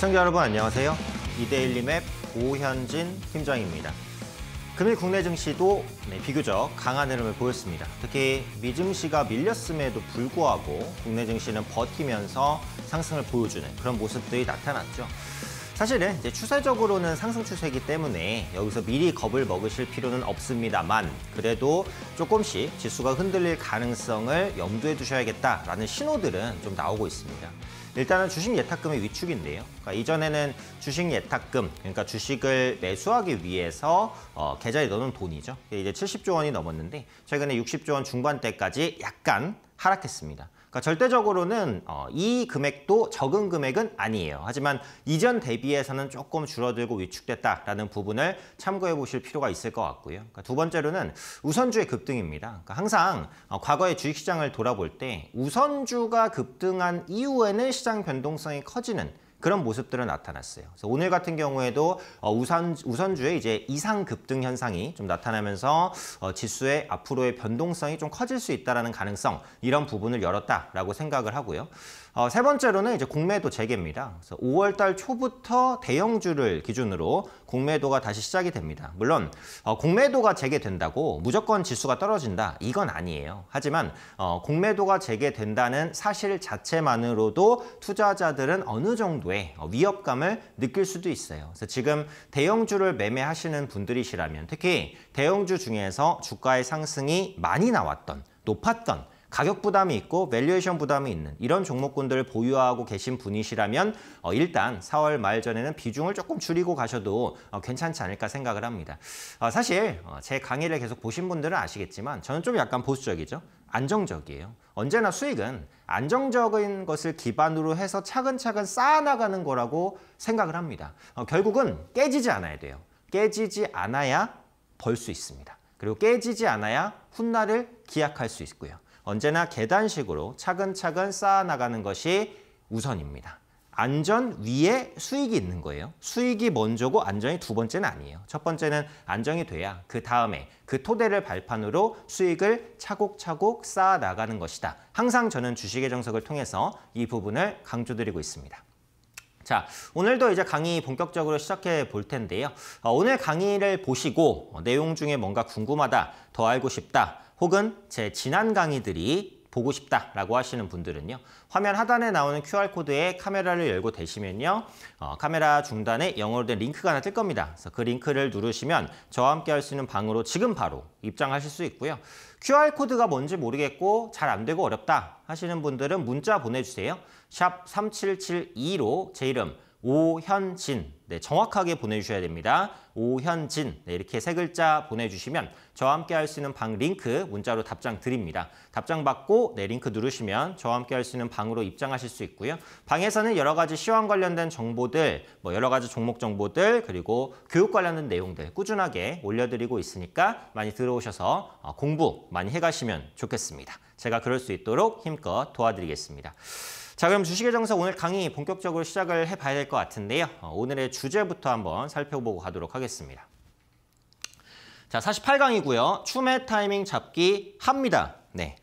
시청자 여러분 안녕하세요. 이데일리 맵 오현진 팀장입니다. 금일 국내 증시도 네, 비교적 강한 흐름을 보였습니다. 특히 미증시가 밀렸음에도 불구하고 국내 증시는 버티면서 상승을 보여주는 그런 모습들이 나타났죠. 사실은 이제 추세적으로는 상승 추세이기 때문에 여기서 미리 겁을 먹으실 필요는 없습니다만 그래도 조금씩 지수가 흔들릴 가능성을 염두에 두셔야겠다라는 신호들은 좀 나오고 있습니다. 일단은 주식 예탁금의 위축인데요. 그러니까 이전에는 주식 예탁금, 그러니까 주식을 매수하기 위해서 어, 계좌에 넣는 돈이죠. 이제 70조 원이 넘었는데 최근에 60조 원 중반대까지 약간 하락했습니다. 그러니까 절대적으로는 어, 이 금액도 적은 금액은 아니에요. 하지만 이전 대비해서는 조금 줄어들고 위축됐다라는 부분을 참고해 보실 필요가 있을 것 같고요. 그러니까 두 번째로는 우선주의 급등입니다. 그러니까 항상 어, 과거의 주식시장을 돌아볼 때 우선주가 급등한 이후에는 시장 변동성이 커지는 그런 모습들은 나타났어요. 그래서 오늘 같은 경우에도 어, 우선, 우선주의 이제 이상 급등 현상이 좀 나타나면서 어, 지수의 앞으로의 변동성이 좀 커질 수 있다는 가능성 이런 부분을 열었다라고 생각을 하고요. 어, 세 번째로는 이제 공매도 재개입니다. 그래서 5월 달 초부터 대형주를 기준으로 공매도가 다시 시작이 됩니다. 물론 어, 공매도가 재개된다고 무조건 지수가 떨어진다 이건 아니에요. 하지만 어, 공매도가 재개된다는 사실 자체만으로도 투자자들은 어느 정도의 어, 위협감을 느낄 수도 있어요. 그래서 지금 대형주를 매매하시는 분들이시라면 특히 대형주 중에서 주가의 상승이 많이 나왔던 높았던 가격 부담이 있고 밸류에이션 부담이 있는 이런 종목군들을 보유하고 계신 분이시라면 어, 일단 4월 말 전에는 비중을 조금 줄이고 가셔도 어, 괜찮지 않을까 생각을 합니다. 어, 사실 어, 제 강의를 계속 보신 분들은 아시겠지만 저는 좀 약간 보수적이죠. 안정적이에요. 언제나 수익은 안정적인 것을 기반으로 해서 차근차근 쌓아나가는 거라고 생각을 합니다. 어, 결국은 깨지지 않아야 돼요. 깨지지 않아야 벌 수 있습니다. 그리고 깨지지 않아야 훗날을 기약할 수 있고요. 언제나 계단식으로 차근차근 쌓아나가는 것이 우선입니다. 안전 위에 수익이 있는 거예요. 수익이 먼저고 안전이 두 번째는 아니에요. 첫 번째는 안정이 돼야 그 다음에 그 토대를 발판으로 수익을 차곡차곡 쌓아 나가는 것이다. 항상 저는 주식의 정석을 통해서 이 부분을 강조드리고 있습니다. 자, 오늘도 이제 강의 본격적으로 시작해 볼 텐데요. 어, 오늘 강의를 보시고 내용 중에 뭔가 궁금하다, 더 알고 싶다, 혹은 제 지난 강의들이 보고 싶다라고 하시는 분들은요. 화면 하단에 나오는 QR코드에 카메라를 열고 되시면요 어, 카메라 중단에 영어로 된 링크가 하나 뜰 겁니다. 그래서 그 링크를 누르시면 저와 함께 할 수 있는 방으로 지금 바로 입장하실 수 있고요. QR코드가 뭔지 모르겠고 잘 안 되고 어렵다 하시는 분들은 문자 보내주세요. 샵 3772로 제 이름 오현진 네, 정확하게 보내주셔야 됩니다. 오현진 네, 이렇게 세 글자 보내주시면 저와 함께 할 수 있는 방 링크 문자로 답장 드립니다. 답장 받고 네, 링크 누르시면 저와 함께 할 수 있는 방으로 입장하실 수 있고요. 방에서는 여러 가지 시황 관련된 정보들, 뭐 여러 가지 종목 정보들, 그리고 교육 관련된 내용들 꾸준하게 올려드리고 있으니까 많이 들어오셔서 어, 공부 많이 해가시면 좋겠습니다. 제가 그럴 수 있도록 힘껏 도와드리겠습니다. 자 그럼 주식의 정석 오늘 강의 본격적으로 시작을 해봐야 될 것 같은데요. 어, 오늘의 주제부터 한번 살펴보고 가도록 하겠습니다. 자 48강이고요. 추매 타이밍 잡기 합니다. 네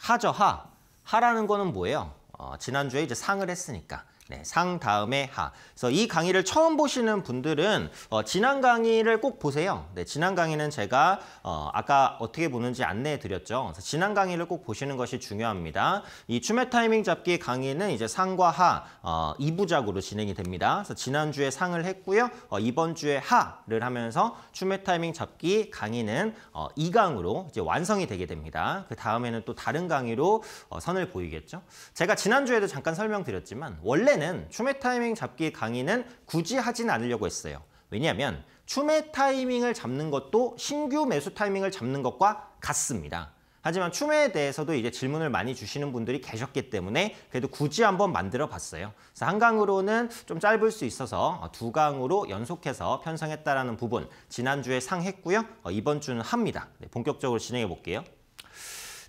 하죠 하. 하라는 거는 뭐예요? 어, 지난주에 이제 상을 했으니까 네, 상 다음에 하. 그래서 이 강의를 처음 보시는 분들은 어, 지난 강의를 꼭 보세요. 네, 지난 강의는 제가 어, 아까 어떻게 보는지 안내해 드렸죠. 그래서 지난 강의를 꼭 보시는 것이 중요합니다. 이 추매 타이밍 잡기 강의는 이제 상과 하 어, 2부작으로 진행이 됩니다. 그래서 지난주에 상을 했고요. 어, 이번 주에 하를 하면서 추매 타이밍 잡기 강의는 어, 2강으로 이제 완성이 되게 됩니다. 그 다음에는 또 다른 강의로 어, 선을 보이겠죠. 제가 지난주에도 잠깐 설명드렸지만 원래 원래는 춤의 타이밍 잡기 강의는 굳이 하진 않으려고 했어요. 왜냐하면 추매 타이밍을 잡는 것도 신규 매수 타이밍을 잡는 것과 같습니다. 하지만 추매에 대해서도 이제 질문을 많이 주시는 분들이 계셨기 때문에 그래도 굳이 한번 만들어 봤어요. 그래서 한 강으로는 좀 짧을 수 있어서 두 강으로 연속해서 편성했다라는 부분 지난주에 상했고요. 어, 이번 주는 합니다. 네, 본격적으로 진행해 볼게요.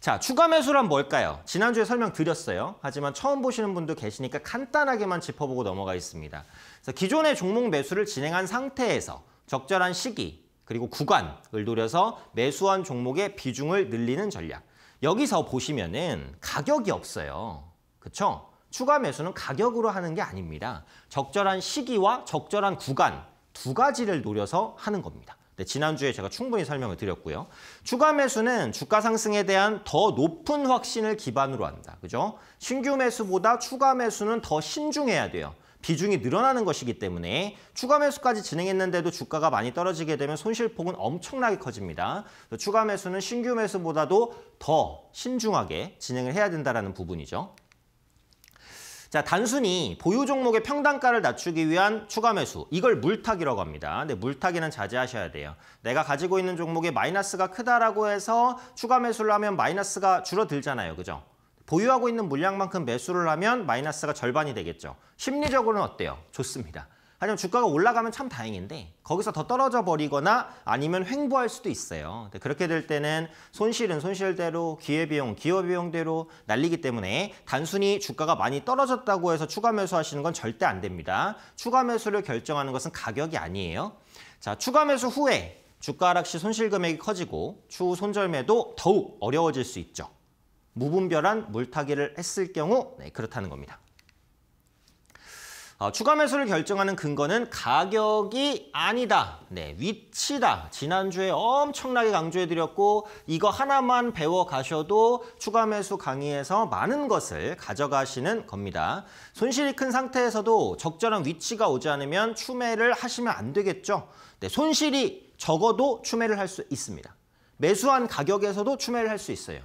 자, 추가 매수란 뭘까요? 지난주에 설명드렸어요. 하지만 처음 보시는 분도 계시니까 간단하게만 짚어보고 넘어가 있습니다. 그래서 기존의 종목 매수를 진행한 상태에서 적절한 시기, 그리고 구간을 노려서 매수한 종목의 비중을 늘리는 전략. 여기서 보시면은 가격이 없어요. 그쵸? 추가 매수는 가격으로 하는 게 아닙니다. 적절한 시기와 적절한 구간 두 가지를 노려서 하는 겁니다. 네, 지난주에 제가 충분히 설명을 드렸고요. 추가 매수는 주가 상승에 대한 더 높은 확신을 기반으로 한다. 그죠? 신규 매수보다 추가 매수는 더 신중해야 돼요. 비중이 늘어나는 것이기 때문에 추가 매수까지 진행했는데도 주가가 많이 떨어지게 되면 손실폭은 엄청나게 커집니다. 추가 매수는 신규 매수보다도 더 신중하게 진행을 해야 된다는 부분이죠. 자, 단순히 보유 종목의 평단가를 낮추기 위한 추가 매수, 이걸 물타기라고 합니다. 근데 물타기는 자제하셔야 돼요. 내가 가지고 있는 종목의 마이너스가 크다라고 해서 추가 매수를 하면 마이너스가 줄어들잖아요. 그죠? 보유하고 있는 물량만큼 매수를 하면 마이너스가 절반이 되겠죠. 심리적으로는 어때요? 좋습니다. 하지만 주가가 올라가면 참 다행인데 거기서 더 떨어져 버리거나 아니면 횡보할 수도 있어요. 그렇게 될 때는 손실은 손실대로 기회비용 기업비용대로 날리기 때문에 단순히 주가가 많이 떨어졌다고 해서 추가 매수하시는 건 절대 안 됩니다. 추가 매수를 결정하는 것은 가격이 아니에요. 자, 추가 매수 후에 주가 하락 시 손실 금액이 커지고 추후 손절매도 더욱 어려워질 수 있죠. 무분별한 물타기를 했을 경우 네, 그렇다는 겁니다. 어, 추가 매수를 결정하는 근거는 가격이 아니다. 네, 위치다. 지난주에 엄청나게 강조해드렸고 이거 하나만 배워가셔도 추가 매수 강의에서 많은 것을 가져가시는 겁니다. 손실이 큰 상태에서도 적절한 위치가 오지 않으면 추매를 하시면 안 되겠죠. 네, 손실이 적어도 추매를 할 수 있습니다. 매수한 가격에서도 추매를 할 수 있어요.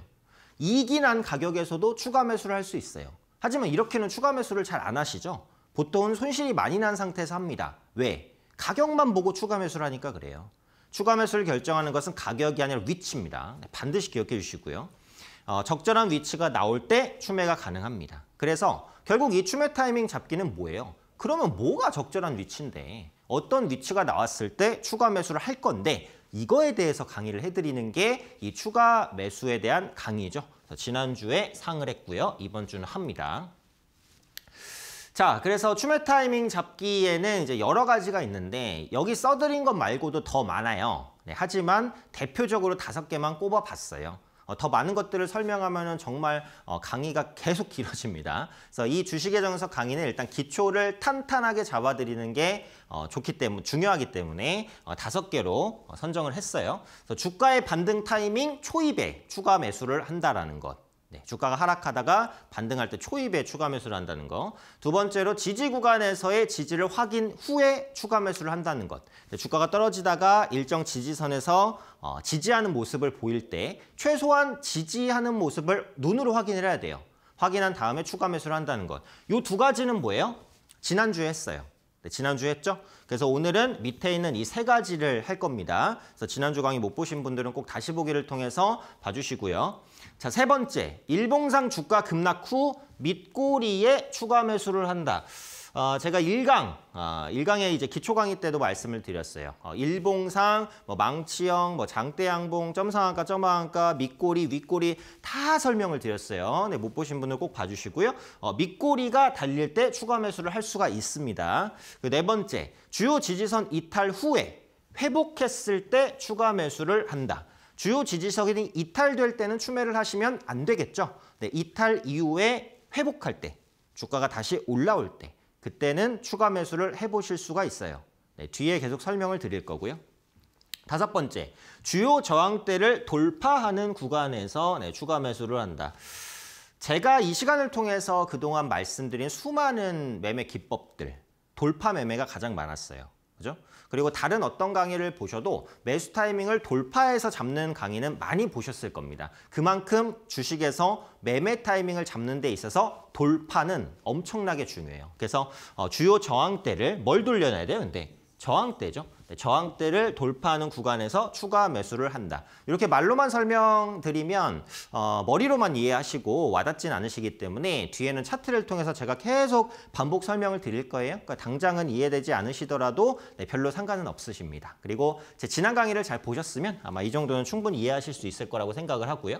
이익이 난 가격에서도 추가 매수를 할 수 있어요. 하지만 이렇게는 추가 매수를 잘 안 하시죠. 보통은 손실이 많이 난 상태에서 합니다. 왜? 가격만 보고 추가 매수를 하니까 그래요. 추가 매수를 결정하는 것은 가격이 아니라 위치입니다. 반드시 기억해 주시고요. 어, 적절한 위치가 나올 때 추매가 가능합니다. 그래서 결국 이 추매 타이밍 잡기는 뭐예요? 그러면 뭐가 적절한 위치인데 어떤 위치가 나왔을 때 추가 매수를 할 건데 이거에 대해서 강의를 해드리는 게 이 추가 매수에 대한 강의죠. 지난주에 상을 했고요. 이번 주는 합니다. 자, 그래서 추매 타이밍 잡기에는 이제 여러 가지가 있는데 여기 써드린 것 말고도 더 많아요. 네, 하지만 대표적으로 다섯 개만 꼽아봤어요. 어, 더 많은 것들을 설명하면 정말 어, 강의가 계속 길어집니다. 그래서 이 주식의 정석 강의는 일단 기초를 탄탄하게 잡아드리는 게 어, 좋기 때문에 중요하기 때문에 어, 다섯 개로 어, 선정을 했어요. 그래서 주가의 반등 타이밍 초입에 추가 매수를 한다라는 것. 네, 주가가 하락하다가 반등할 때 초입에 추가 매수를 한다는 거. 두 번째로 지지 구간에서의 지지를 확인 후에 추가 매수를 한다는 것. 주가가 떨어지다가 일정 지지선에서 어, 지지하는 모습을 보일 때 최소한 지지하는 모습을 눈으로 확인을 해야 돼요. 확인한 다음에 추가 매수를 한다는 것. 이 두 가지는 뭐예요? 지난주에 했어요. 네, 지난주 에 했죠? 그래서 오늘은 밑에 있는 이 세 가지를 할 겁니다. 그래서 지난주 강의 못 보신 분들은 꼭 다시 보기를 통해서 봐주시고요. 자, 세 번째. 일봉상 주가 급락 후 밑꼬리에 추가 매수를 한다. 어, 제가 일강 1강, 어, 1강의 이제 기초 강의 때도 말씀을 드렸어요. 어, 일봉상, 뭐 망치형, 뭐 장대양봉, 점상한가, 점하한가, 밑꼬리, 윗꼬리 다 설명을 드렸어요. 네, 못 보신 분은꼭 봐주시고요. 어, 밑꼬리가 달릴 때 추가 매수를 할 수가 있습니다. 그 네 번째, 주요 지지선 이탈 후에 회복했을 때 추가 매수를 한다. 주요 지지석이 이탈될 때는 추매를 하시면 안 되겠죠. 네, 이탈 이후에 회복할 때, 주가가 다시 올라올 때 그때는 추가 매수를 해보실 수가 있어요. 네, 뒤에 계속 설명을 드릴 거고요. 다섯 번째, 주요 저항대를 돌파하는 구간에서 네, 추가 매수를 한다. 제가 이 시간을 통해서 그동안 말씀드린 수많은 매매 기법들, 돌파 매매가 가장 많았어요. 그죠? 그리고 다른 어떤 강의를 보셔도 매수 타이밍을 돌파해서 잡는 강의는 많이 보셨을 겁니다. 그만큼 주식에서 매매 타이밍을 잡는 데 있어서 돌파는 엄청나게 중요해요. 그래서 어, 주요 저항대를 뭘 돌려놔야 돼요? 근데 저항대죠. 네, 저항대를 돌파하는 구간에서 추가 매수를 한다. 이렇게 말로만 설명드리면 어, 머리로만 이해하시고 와닿진 않으시기 때문에 뒤에는 차트를 통해서 제가 계속 반복 설명을 드릴 거예요. 그러니까 당장은 이해되지 않으시더라도 네, 별로 상관은 없으십니다. 그리고 제 지난 강의를 잘 보셨으면 아마 이 정도는 충분히 이해하실 수 있을 거라고 생각을 하고요.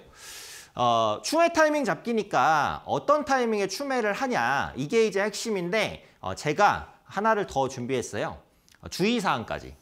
어, 추매 타이밍 잡기니까 어떤 타이밍에 추매를 하냐 이게 이제 핵심인데 어, 제가 하나를 더 준비했어요. 어, 주의사항까지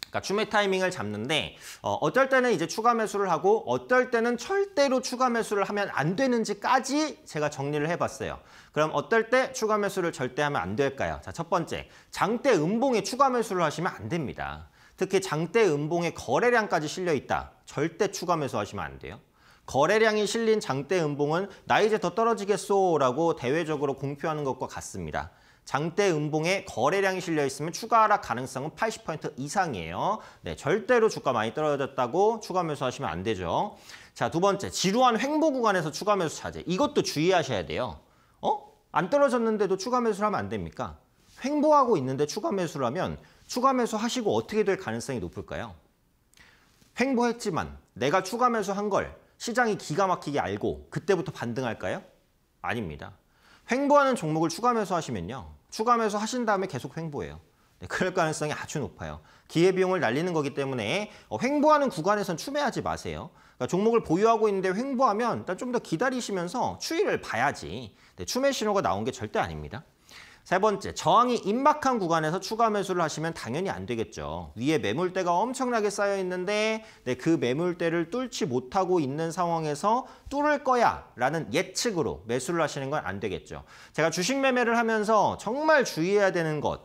그러니까 추매 타이밍을 잡는데 어, 떨 때는 이제 추가 매수를 하고 어떨 때는 절대로 추가 매수를 하면 안 되는지까지 제가 정리를 해봤어요. 그럼 어떨 때 추가 매수를 절대 하면 안 될까요? 자, 첫 번째, 장대 음봉에 추가 매수를 하시면 안 됩니다. 특히 장대 음봉에 거래량까지 실려있다. 절대 추가 매수하시면 안 돼요. 거래량이 실린 장대 음봉은 나 이제 더 떨어지겠소라고 대외적으로 공표하는 것과 같습니다. 장대 음봉에 거래량이 실려 있으면 추가 하락 가능성은 80% 이상이에요. 네, 절대로 주가 많이 떨어졌다고 추가 매수하시면 안 되죠. 자, 두 번째, 지루한 횡보 구간에서 추가 매수 자제. 이것도 주의하셔야 돼요. 어? 안 떨어졌는데도 추가 매수를 하면 안 됩니까? 횡보하고 있는데 추가 매수를 하면 추가 매수 하시고 어떻게 될 가능성이 높을까요? 횡보했지만 내가 추가 매수한 걸 시장이 기가 막히게 알고 그때부터 반등할까요? 아닙니다. 횡보하는 종목을 추가하면서 하시면요. 추가하면서 하신 다음에 계속 횡보해요. 네, 그럴 가능성이 아주 높아요. 기회비용을 날리는 거기 때문에 어, 횡보하는 구간에선 추매하지 마세요. 그러니까 종목을 보유하고 있는데 횡보하면 일단 좀 더 기다리시면서 추이를 봐야지 네, 추매 신호가 나온 게 절대 아닙니다. 세 번째, 저항이 임박한 구간에서 추가 매수를 하시면 당연히 안 되겠죠. 위에 매물대가 엄청나게 쌓여 있는데 네, 그 매물대를 뚫지 못하고 있는 상황에서 뚫을 거야 라는 예측으로 매수를 하시는 건 안 되겠죠. 제가 주식 매매를 하면서 정말 주의해야 되는 것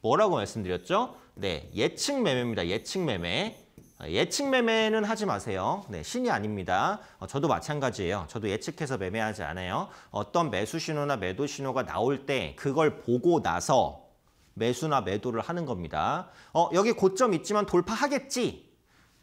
뭐라고 말씀드렸죠? 네, 예측 매매입니다. 예측 매매. 아, 예측 매매는 하지 마세요. 네, 신이 아닙니다. 어, 저도 마찬가지예요. 저도 예측해서 매매하지 않아요. 어떤 매수 신호나 매도 신호가 나올 때 그걸 보고 나서 매수나 매도를 하는 겁니다. 어, 여기 고점 있지만 돌파하겠지.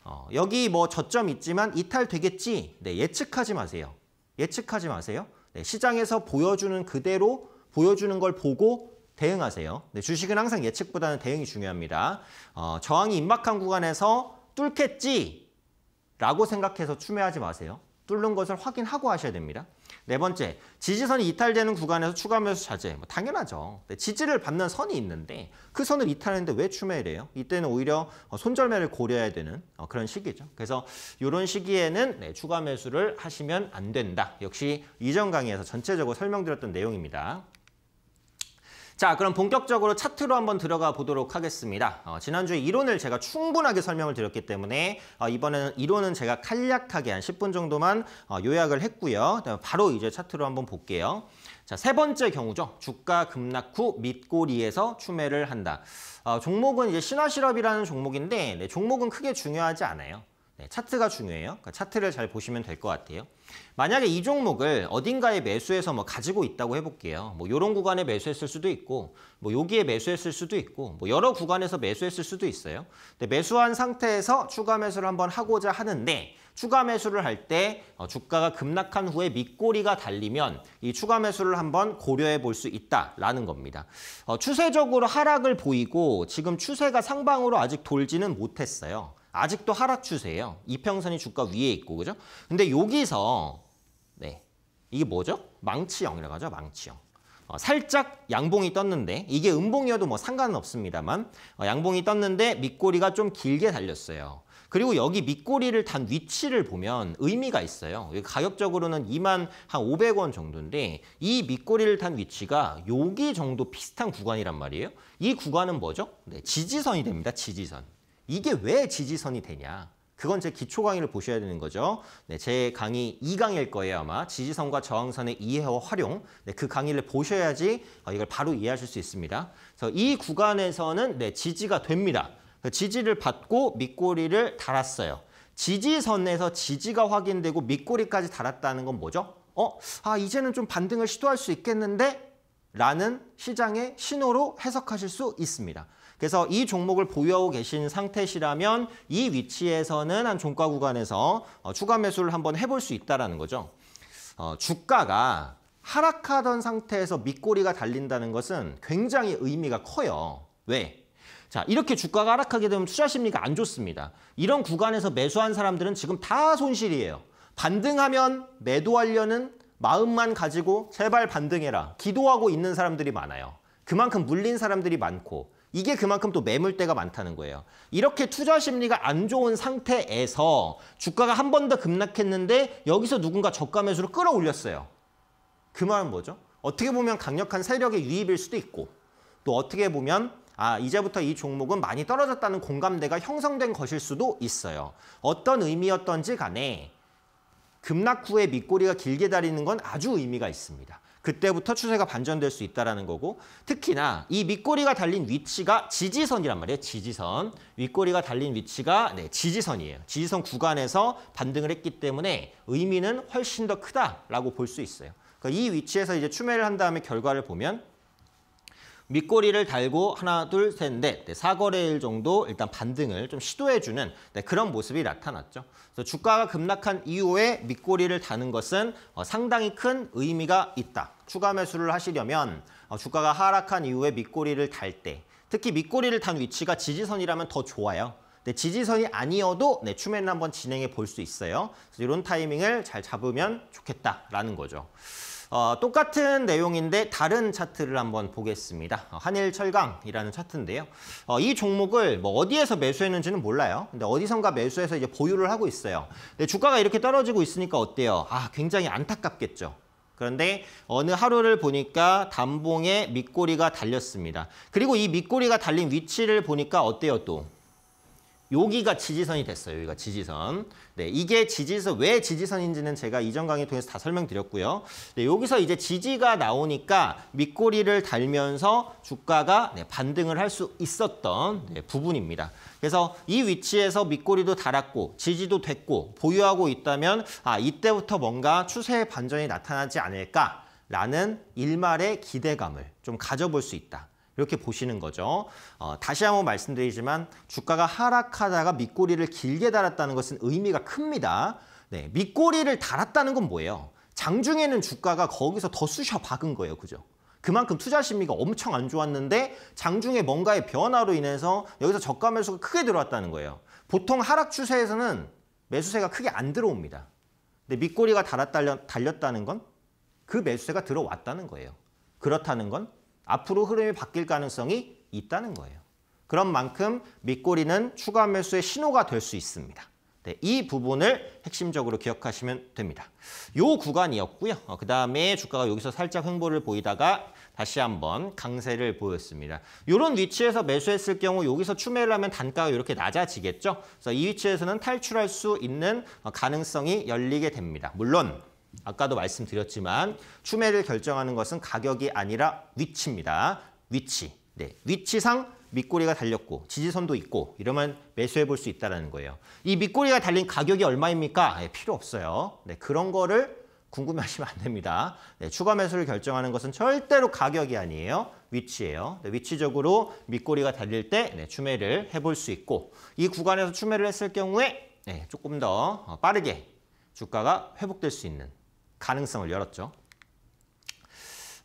어, 여기 뭐 저점 있지만 이탈되겠지. 네, 예측하지 마세요. 예측하지 마세요. 네, 시장에서 보여주는 그대로 보여주는 걸 보고 대응하세요. 네, 주식은 항상 예측보다는 대응이 중요합니다. 어, 저항이 임박한 구간에서 뚫겠지 라고 생각해서 추매하지 마세요. 뚫는 것을 확인하고 하셔야 됩니다. 네 번째, 지지선이 이탈되는 구간에서 추가 매수 자제. 뭐 당연하죠. 지지를 받는 선이 있는데 그 선을 이탈했는데 왜 추매를 해요? 이때는 오히려 어, 손절매를 고려해야 되는 어, 그런 시기죠. 그래서 이런 시기에는 네, 추가 매수를 하시면 안 된다. 역시 이전 강의에서 전체적으로 설명드렸던 내용입니다. 자, 그럼 본격적으로 차트로 한번 들어가 보도록 하겠습니다. 어, 지난주 에 이론을 제가 충분하게 설명을 드렸기 때문에 어, 이번에는 이론은 제가 간략하게 한 10분 정도만 어, 요약을 했고요. 바로 이제 차트로 한번 볼게요. 자, 세 번째 경우죠. 주가 급락 후 밑꼬리에서 추매를 한다. 어, 종목은 이제 신화실업이라는 종목인데 네, 종목은 크게 중요하지 않아요. 네, 차트가 중요해요. 그러니까 차트를 잘 보시면 될 것 같아요. 만약에 이 종목을 어딘가에 매수해서 뭐 가지고 있다고 해볼게요. 뭐 이런 구간에 매수했을 수도 있고, 뭐 여기에 매수했을 수도 있고, 뭐 여러 구간에서 매수했을 수도 있어요. 근데 매수한 상태에서 추가 매수를 한번 하고자 하는데 추가 매수를 할때 어, 주가가 급락한 후에 밑꼬리가 달리면 이 추가 매수를 한번 고려해 볼 수 있다라는 겁니다. 어, 추세적으로 하락을 보이고 지금 추세가 상방으로 아직 돌지는 못했어요. 아직도 하락 추세예요. 이평선이 주가 위에 있고 그죠? 근데 여기서 네 이게 뭐죠? 망치형이라고 하죠. 망치형. 어, 살짝 양봉이 떴는데 이게 음봉이어도 뭐 상관은 없습니다만 어, 양봉이 떴는데 밑꼬리가 좀 길게 달렸어요. 그리고 여기 밑꼬리를 단 위치를 보면 의미가 있어요. 가격적으로는 2만 한 500원 정도인데 이 밑꼬리를 단 위치가 여기 정도 비슷한 구간이란 말이에요. 이 구간은 뭐죠? 네, 지지선이 됩니다. 지지선. 이게 왜 지지선이 되냐. 그건 제 기초 강의를 보셔야 되는 거죠. 네, 제 강의 2강일 거예요 아마. 지지선과 저항선의 이해와 활용. 네, 그 강의를 보셔야지 어, 이걸 바로 이해하실 수 있습니다. 그래서 이 구간에서는 네, 지지가 됩니다. 지지를 받고 밑꼬리를 달았어요. 지지선에서 지지가 확인되고 밑꼬리까지 달았다는 건 뭐죠? 어? 아 이제는 좀 반등을 시도할 수 있겠는데? 라는 시장의 신호로 해석하실 수 있습니다. 그래서 이 종목을 보유하고 계신 상태시라면 이 위치에서는 한 종가 구간에서 어, 추가 매수를 한번 해볼 수 있다라는 거죠. 어, 주가가 하락하던 상태에서 밑꼬리가 달린다는 것은 굉장히 의미가 커요. 왜? 자 이렇게 주가가 하락하게 되면 투자 심리가 안 좋습니다. 이런 구간에서 매수한 사람들은 지금 다 손실이에요. 반등하면 매도하려는 마음만 가지고 제발 반등해라 기도하고 있는 사람들이 많아요. 그만큼 물린 사람들이 많고 이게 그만큼 또 매물대가 많다는 거예요. 이렇게 투자 심리가 안 좋은 상태에서 주가가 한 번 더 급락했는데 여기서 누군가 저가 매수로 끌어올렸어요. 그 말은 뭐죠? 어떻게 보면 강력한 세력의 유입일 수도 있고 또 어떻게 보면 아 이제부터 이 종목은 많이 떨어졌다는 공감대가 형성된 것일 수도 있어요. 어떤 의미였던지 간에 급락 후에 밑꼬리가 길게 다리는 건 아주 의미가 있습니다. 그때부터 추세가 반전될 수 있다는 거고 특히나 이 밑꼬리가 달린 위치가 지지선이란 말이에요. 지지선. 윗꼬리가 달린 위치가 네, 지지선이에요. 지지선 구간에서 반등을 했기 때문에 의미는 훨씬 더 크다라고 볼 수 있어요. 그러니까 이 위치에서 이제 추매를 한 다음에 결과를 보면 밑꼬리를 달고 하나, 둘, 셋, 넷, 네, 4거래일 정도 일단 반등을 좀 시도해주는 네, 그런 모습이 나타났죠. 그래서 주가가 급락한 이후에 밑꼬리를 다는 것은 어, 상당히 큰 의미가 있다. 추가 매수를 하시려면 어, 주가가 하락한 이후에 밑꼬리를 달 때, 특히 밑꼬리를 탄 위치가 지지선이라면 더 좋아요. 네, 지지선이 아니어도 네, 추매를 한번 진행해 볼 수 있어요. 그래서 이런 타이밍을 잘 잡으면 좋겠다라는 거죠. 어, 똑같은 내용인데 다른 차트를 한번 보겠습니다. 어, 한일 철강이라는 차트인데요. 어, 이 종목을 뭐 어디에서 매수했는지는 몰라요. 근데 어디선가 매수해서 이제 보유를 하고 있어요. 근데 주가가 이렇게 떨어지고 있으니까 어때요? 아, 굉장히 안타깝겠죠. 그런데 어느 하루를 보니까 단봉에 밑꼬리가 달렸습니다. 그리고 이 밑꼬리가 달린 위치를 보니까 어때요 또? 여기가 지지선이 됐어요. 여기가 지지선. 네, 이게 지지선 왜 지지선인지는 제가 이전 강의 통해서 다 설명드렸고요. 네, 여기서 이제 지지가 나오니까 밑꼬리를 달면서 주가가 네, 반등을 할 수 있었던 네, 부분입니다. 그래서 이 위치에서 밑꼬리도 달았고 지지도 됐고 보유하고 있다면 아 이때부터 뭔가 추세의 반전이 나타나지 않을까라는 일말의 기대감을 좀 가져볼 수 있다. 이렇게 보시는 거죠. 어, 다시 한번 말씀드리지만 주가가 하락하다가 밑꼬리를 길게 달았다는 것은 의미가 큽니다. 네, 밑꼬리를 달았다는 건 뭐예요? 장중에는 주가가 거기서 더 쑤셔 박은 거예요. 그죠? 그만큼 투자 심리가 엄청 안 좋았는데 장중에 뭔가의 변화로 인해서 여기서 저가 매수가 크게 들어왔다는 거예요. 보통 하락 추세에서는 매수세가 크게 안 들어옵니다. 근데 밑꼬리가 달았 달렸다는 건 그 매수세가 들어왔다는 거예요. 그렇다는 건 앞으로 흐름이 바뀔 가능성이 있다는 거예요. 그런 만큼 밑꼬리는 추가 매수의 신호가 될 수 있습니다. 네, 이 부분을 핵심적으로 기억하시면 됩니다. 이 구간이었고요. 어, 그 다음에 주가가 여기서 살짝 횡보를 보이다가 다시 한번 강세를 보였습니다. 이런 위치에서 매수했을 경우 여기서 추매를 하면 단가가 이렇게 낮아지겠죠. 그래서 이 위치에서는 탈출할 수 있는 어, 가능성이 열리게 됩니다. 물론 아까도 말씀드렸지만 추매를 결정하는 것은 가격이 아니라 위치입니다. 위치. 네, 위치상 밑꼬리가 달렸고 지지선도 있고 이러면 매수해 볼 수 있다는 거예요. 이 밑꼬리가 달린 가격이 얼마입니까? 네, 필요 없어요. 네, 그런 거를 궁금해하시면 안 됩니다. 네, 추가 매수를 결정하는 것은 절대로 가격이 아니에요. 위치예요. 네, 위치적으로 밑꼬리가 달릴 때 네, 추매를 해 볼 수 있고 이 구간에서 추매를 했을 경우에 네, 조금 더 빠르게 주가가 회복될 수 있는 가능성을 열었죠.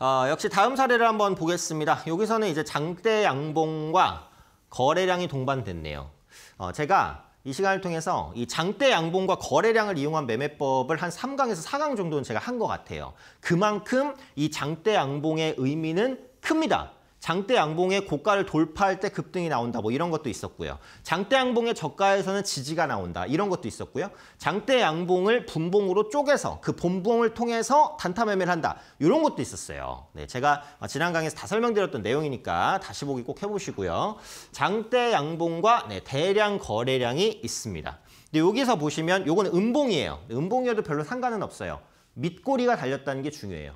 어, 역시 다음 사례를 한번 보겠습니다. 여기서는 이제 장대 양봉과 거래량이 동반됐네요. 어, 제가 이 시간을 통해서 이 장대 양봉과 거래량을 이용한 매매법을 한 3강에서 4강 정도는 제가 한 것 같아요. 그만큼 이 장대 양봉의 의미는 큽니다. 장대 양봉의 고가를 돌파할 때 급등이 나온다 뭐 이런 것도 있었고요. 장대 양봉의 저가에서는 지지가 나온다 이런 것도 있었고요. 장대 양봉을 분봉으로 쪼개서 그 본봉을 통해서 단타 매매를 한다 이런 것도 있었어요. 네, 제가 지난 강의에서 다 설명드렸던 내용이니까 다시 보기 꼭 해보시고요. 장대 양봉과 네, 대량 거래량이 있습니다. 근데 여기서 보시면 요거는 음봉이에요. 음봉이어도 별로 상관은 없어요. 밑꼬리가 달렸다는 게 중요해요.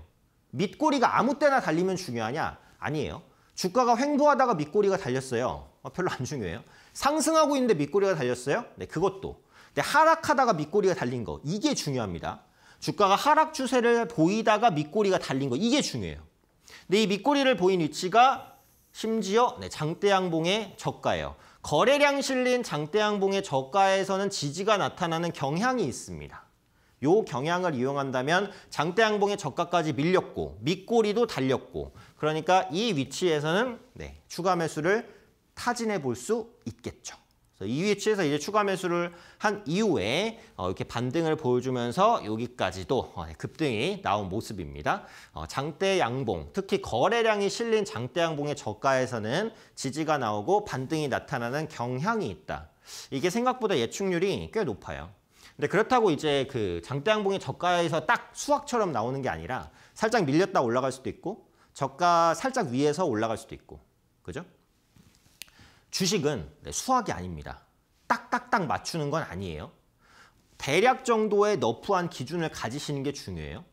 밑꼬리가 아무 때나 달리면 중요하냐? 아니에요. 주가가 횡보하다가 밑꼬리가 달렸어요. 아, 별로 안 중요해요. 상승하고 있는데 밑꼬리가 달렸어요. 네, 그것도. 근데 하락하다가 밑꼬리가 달린 거. 이게 중요합니다. 주가가 하락 추세를 보이다가 밑꼬리가 달린 거. 이게 중요해요. 근데 이 밑꼬리를 보인 위치가 심지어 네, 장대양봉의 저가예요. 거래량 실린 장대양봉의 저가에서는 지지가 나타나는 경향이 있습니다. 요 경향을 이용한다면 장대양봉의 저가까지 밀렸고 밑꼬리도 달렸고 그러니까 이 위치에서는 네, 추가 매수를 타진해 볼 수 있겠죠. 이 위치에서 이제 추가 매수를 한 이후에 어, 이렇게 반등을 보여주면서 여기까지도 어, 네, 급등이 나온 모습입니다. 어, 장대 양봉, 특히 거래량이 실린 장대 양봉의 저가에서는 지지가 나오고 반등이 나타나는 경향이 있다. 이게 생각보다 예측률이 꽤 높아요. 근데 그렇다고 이제 그장대양봉의 저가에서 딱 수학처럼 나오는 게 아니라 살짝 밀렸다 올라갈 수도 있고 저가 살짝 위에서 올라갈 수도 있고 그죠? 주식은 네, 수학이 아닙니다. 딱딱딱 맞추는 건 아니에요. 대략 정도의 너프한 기준을 가지시는 게 중요해요.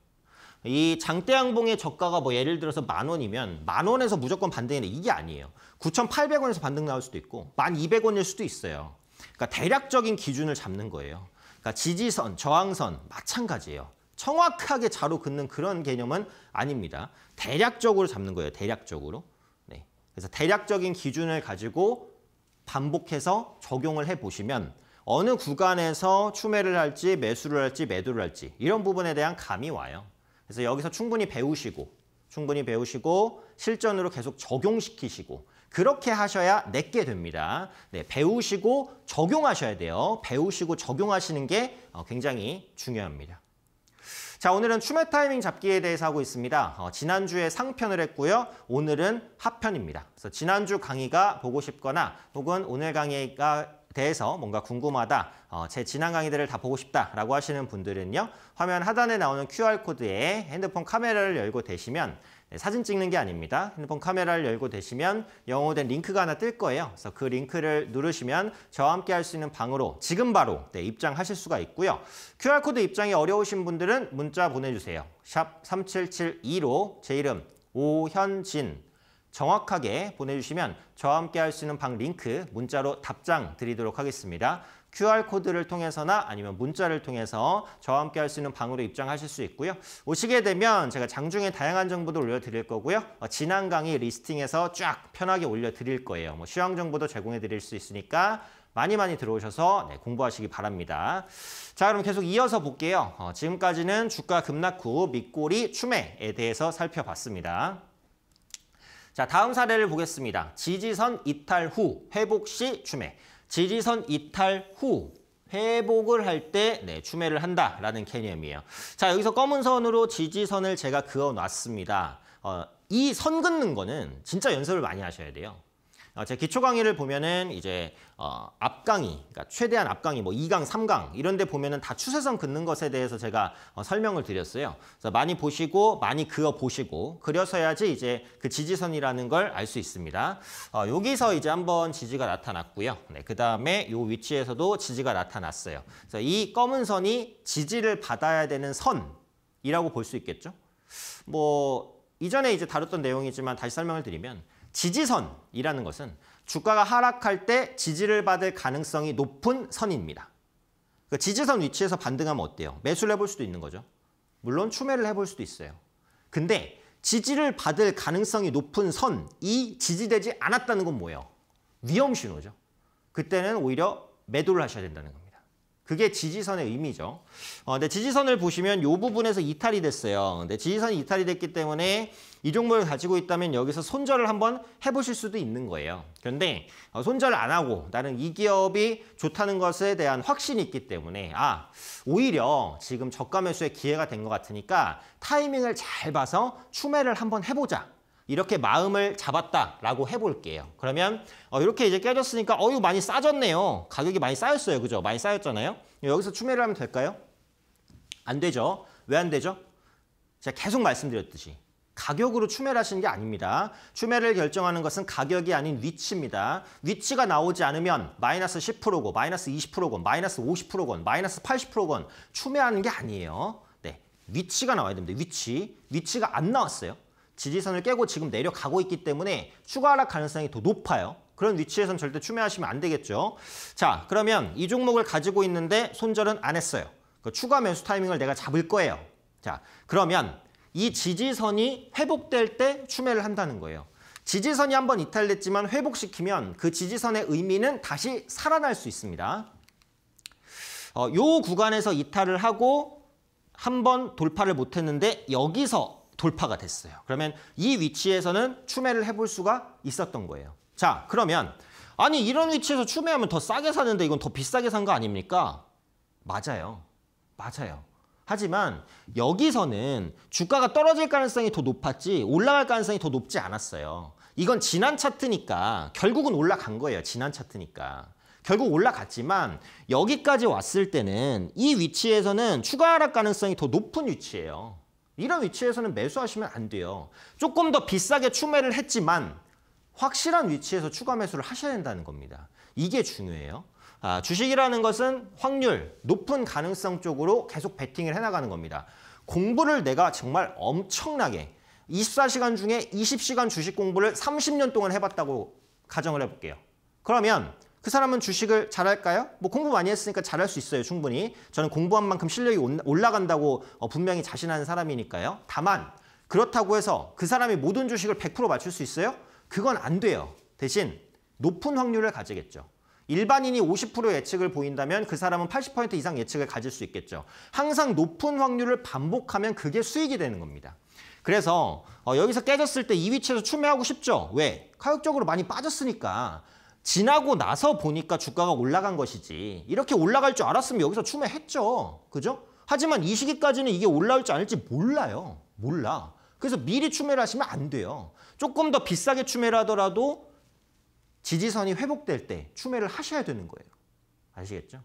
이 장대양봉의 저가가 뭐 예를 들어서 만 원이면 만 원에서 무조건 반등이네 이게 아니에요. 9,800원에서 반등 나올 수도 있고 1,200원일 수도 있어요. 그러니까 대략적인 기준을 잡는 거예요. 그러니까 지지선, 저항선 마찬가지예요. 정확하게 자로 긋는 그런 개념은 아닙니다. 대략적으로 잡는 거예요. 대략적으로. 네. 그래서 대략적인 기준을 가지고 반복해서 적용을 해보시면 어느 구간에서 추매를 할지 매수를 할지 매도를 할지 이런 부분에 대한 감이 와요. 그래서 여기서 충분히 배우시고 충분히 배우시고 실전으로 계속 적용시키시고 그렇게 하셔야 내게 됩니다. 네, 배우시고 적용하셔야 돼요. 배우시고 적용하시는 게 어, 굉장히 중요합니다. 자, 오늘은 추매 타이밍 잡기에 대해서 하고 있습니다. 어, 지난주에 상편을 했고요. 오늘은 하편입니다. 그래서 지난주 강의가 보고 싶거나 혹은 오늘 강의가 대해서 뭔가 궁금하다, 어, 제 지난 강의들을 다 보고 싶다라고 하시는 분들은요. 화면 하단에 나오는 QR코드에 핸드폰 카메라를 열고 대시면 네, 사진 찍는 게 아닙니다. 핸드폰 카메라를 열고 되시면 영어된 링크가 하나 뜰 거예요. 그래서 그 링크를 누르시면 저와 함께 할 수 있는 방으로 지금 바로 네, 입장하실 수가 있고요. QR코드 입장이 어려우신 분들은 문자 보내주세요. 샵 3772로 제 이름 오현진 정확하게 보내주시면 저와 함께 할 수 있는 방 링크 문자로 답장 드리도록 하겠습니다. QR코드를 통해서나 아니면 문자를 통해서 저와 함께 할 수 있는 방으로 입장하실 수 있고요. 오시게 되면 제가 장중에 다양한 정보도 올려드릴 거고요. 어, 지난 강의 리스팅에서 쫙 편하게 올려드릴 거예요. 뭐 수강 정보도 제공해 드릴 수 있으니까 많이 많이 들어오셔서 네, 공부하시기 바랍니다. 자 그럼 계속 이어서 볼게요. 어, 지금까지는 주가 급락 후 밑꼬리 추매에 대해서 살펴봤습니다. 자 다음 사례를 보겠습니다. 지지선 이탈 후 회복 시 추매. 지리선 이탈 후 회복을 할 때 네, 추매를 한다라는 개념이에요. 자 여기서 검은 선으로 지지선을 제가 그어놨습니다. 어, 이 선 긋는 거는 진짜 연습을 많이 하셔야 돼요. 어, 제 기초 강의를 보면은 이제 어, 앞강의, 그러니까 최대한 앞강의, 뭐 2강, 3강 이런 데 보면은 다 추세선 긋는 것에 대해서 제가 어, 설명을 드렸어요. 그래서 많이 보시고 많이 그어 보시고 그려서야지 이제 그 지지선이라는 걸 알 수 있습니다. 어, 여기서 이제 한번 지지가 나타났고요. 네, 그 다음에 이 위치에서도 지지가 나타났어요. 그래서 이 검은 선이 지지를 받아야 되는 선이라고 볼 수 있겠죠. 뭐 이전에 이제 다뤘던 내용이지만 다시 설명을 드리면 지지선이라는 것은 주가가 하락할 때 지지를 받을 가능성이 높은 선입니다. 그 지지선 위치에서 반등하면 어때요? 매수를 해볼 수도 있는 거죠. 물론 추매를 해볼 수도 있어요. 근데 지지를 받을 가능성이 높은 선이 지지되지 않았다는 건 뭐예요? 위험 신호죠. 그때는 오히려 매도를 하셔야 된다는 겁니다. 그게 지지선의 의미죠. 어, 근데 지지선을 보시면 이 부분에서 이탈이 됐어요. 근데 지지선이 이탈이 됐기 때문에 이 종목을 가지고 있다면 여기서 손절을 한번 해보실 수도 있는 거예요. 그런데 어, 손절 안 하고 나는 이 기업이 좋다는 것에 대한 확신이 있기 때문에 아 오히려 지금 저가 매수의 기회가 된 것 같으니까 타이밍을 잘 봐서 추매를 한번 해보자. 이렇게 마음을 잡았다라고 해볼게요. 그러면 어, 이렇게 이제 깨졌으니까 어유 많이 싸졌네요. 가격이 많이 쌓였어요. 그죠? 많이 쌓였잖아요. 여기서 추매를 하면 될까요? 안 되죠. 왜 안 되죠? 제가 계속 말씀드렸듯이 가격으로 추매를 하시는 게 아닙니다. 추매를 결정하는 것은 가격이 아닌 위치입니다. 위치가 나오지 않으면 마이너스 10%고 마이너스 20%건 마이너스 50%건 마이너스 80%건 추매하는 게 아니에요. 네, 위치가 나와야 됩니다. 위치. 위치가 안 나왔어요. 지지선을 깨고 지금 내려가고 있기 때문에 추가 하락 가능성이 더 높아요. 그런 위치에선 절대 추매하시면 안 되겠죠. 자, 그러면 이 종목을 가지고 있는데 손절은 안 했어요. 그 추가 매수 타이밍을 내가 잡을 거예요. 자, 그러면 이 지지선이 회복될 때 추매를 한다는 거예요. 지지선이 한번 이탈됐지만 회복시키면 그 지지선의 의미는 다시 살아날 수 있습니다. 어, 요 구간에서 이탈을 하고 한번 돌파를 못했는데 여기서 돌파가 됐어요. 그러면 이 위치에서는 추매를 해볼 수가 있었던 거예요. 자, 그러면 아니 이런 위치에서 추매하면 더 싸게 사는데 이건 더 비싸게 산 거 아닙니까? 맞아요. 맞아요. 하지만 여기서는 주가가 떨어질 가능성이 더 높았지 올라갈 가능성이 더 높지 않았어요. 이건 지난 차트니까 결국은 올라간 거예요. 지난 차트니까. 결국 올라갔지만 여기까지 왔을 때는 이 위치에서는 추가 하락 가능성이 더 높은 위치예요. 이런 위치에서는 매수하시면 안 돼요. 조금 더 비싸게 추매를 했지만 확실한 위치에서 추가 매수를 하셔야 된다는 겁니다. 이게 중요해요. 아, 주식이라는 것은 확률, 높은 가능성 쪽으로 계속 베팅을 해나가는 겁니다. 공부를 내가 정말 엄청나게 24시간 중에 20시간 주식 공부를 30년 동안 해봤다고 가정을 해볼게요. 그러면 그 사람은 주식을 잘할까요? 뭐 공부 많이 했으니까 잘할 수 있어요. 충분히. 저는 공부한 만큼 실력이 올라간다고 어, 분명히 자신하는 사람이니까요. 다만 그렇다고 해서 그 사람이 모든 주식을 100% 맞출 수 있어요? 그건 안 돼요. 대신 높은 확률을 가지겠죠. 일반인이 50% 예측을 보인다면 그 사람은 80% 이상 예측을 가질 수 있겠죠. 항상 높은 확률을 반복하면 그게 수익이 되는 겁니다. 그래서 어, 여기서 깨졌을 때 이 위치에서 추매하고 싶죠. 왜? 가격적으로 많이 빠졌으니까 지나고 나서 보니까 주가가 올라간 것이지 이렇게 올라갈 줄 알았으면 여기서 추매했죠. 그죠? 하지만 이 시기까지는 이게 올라올지 않을지 몰라요. 몰라. 그래서 미리 추매를 하시면 안 돼요. 조금 더 비싸게 추매를 하더라도 지지선이 회복될 때 추매를 하셔야 되는 거예요. 아시겠죠?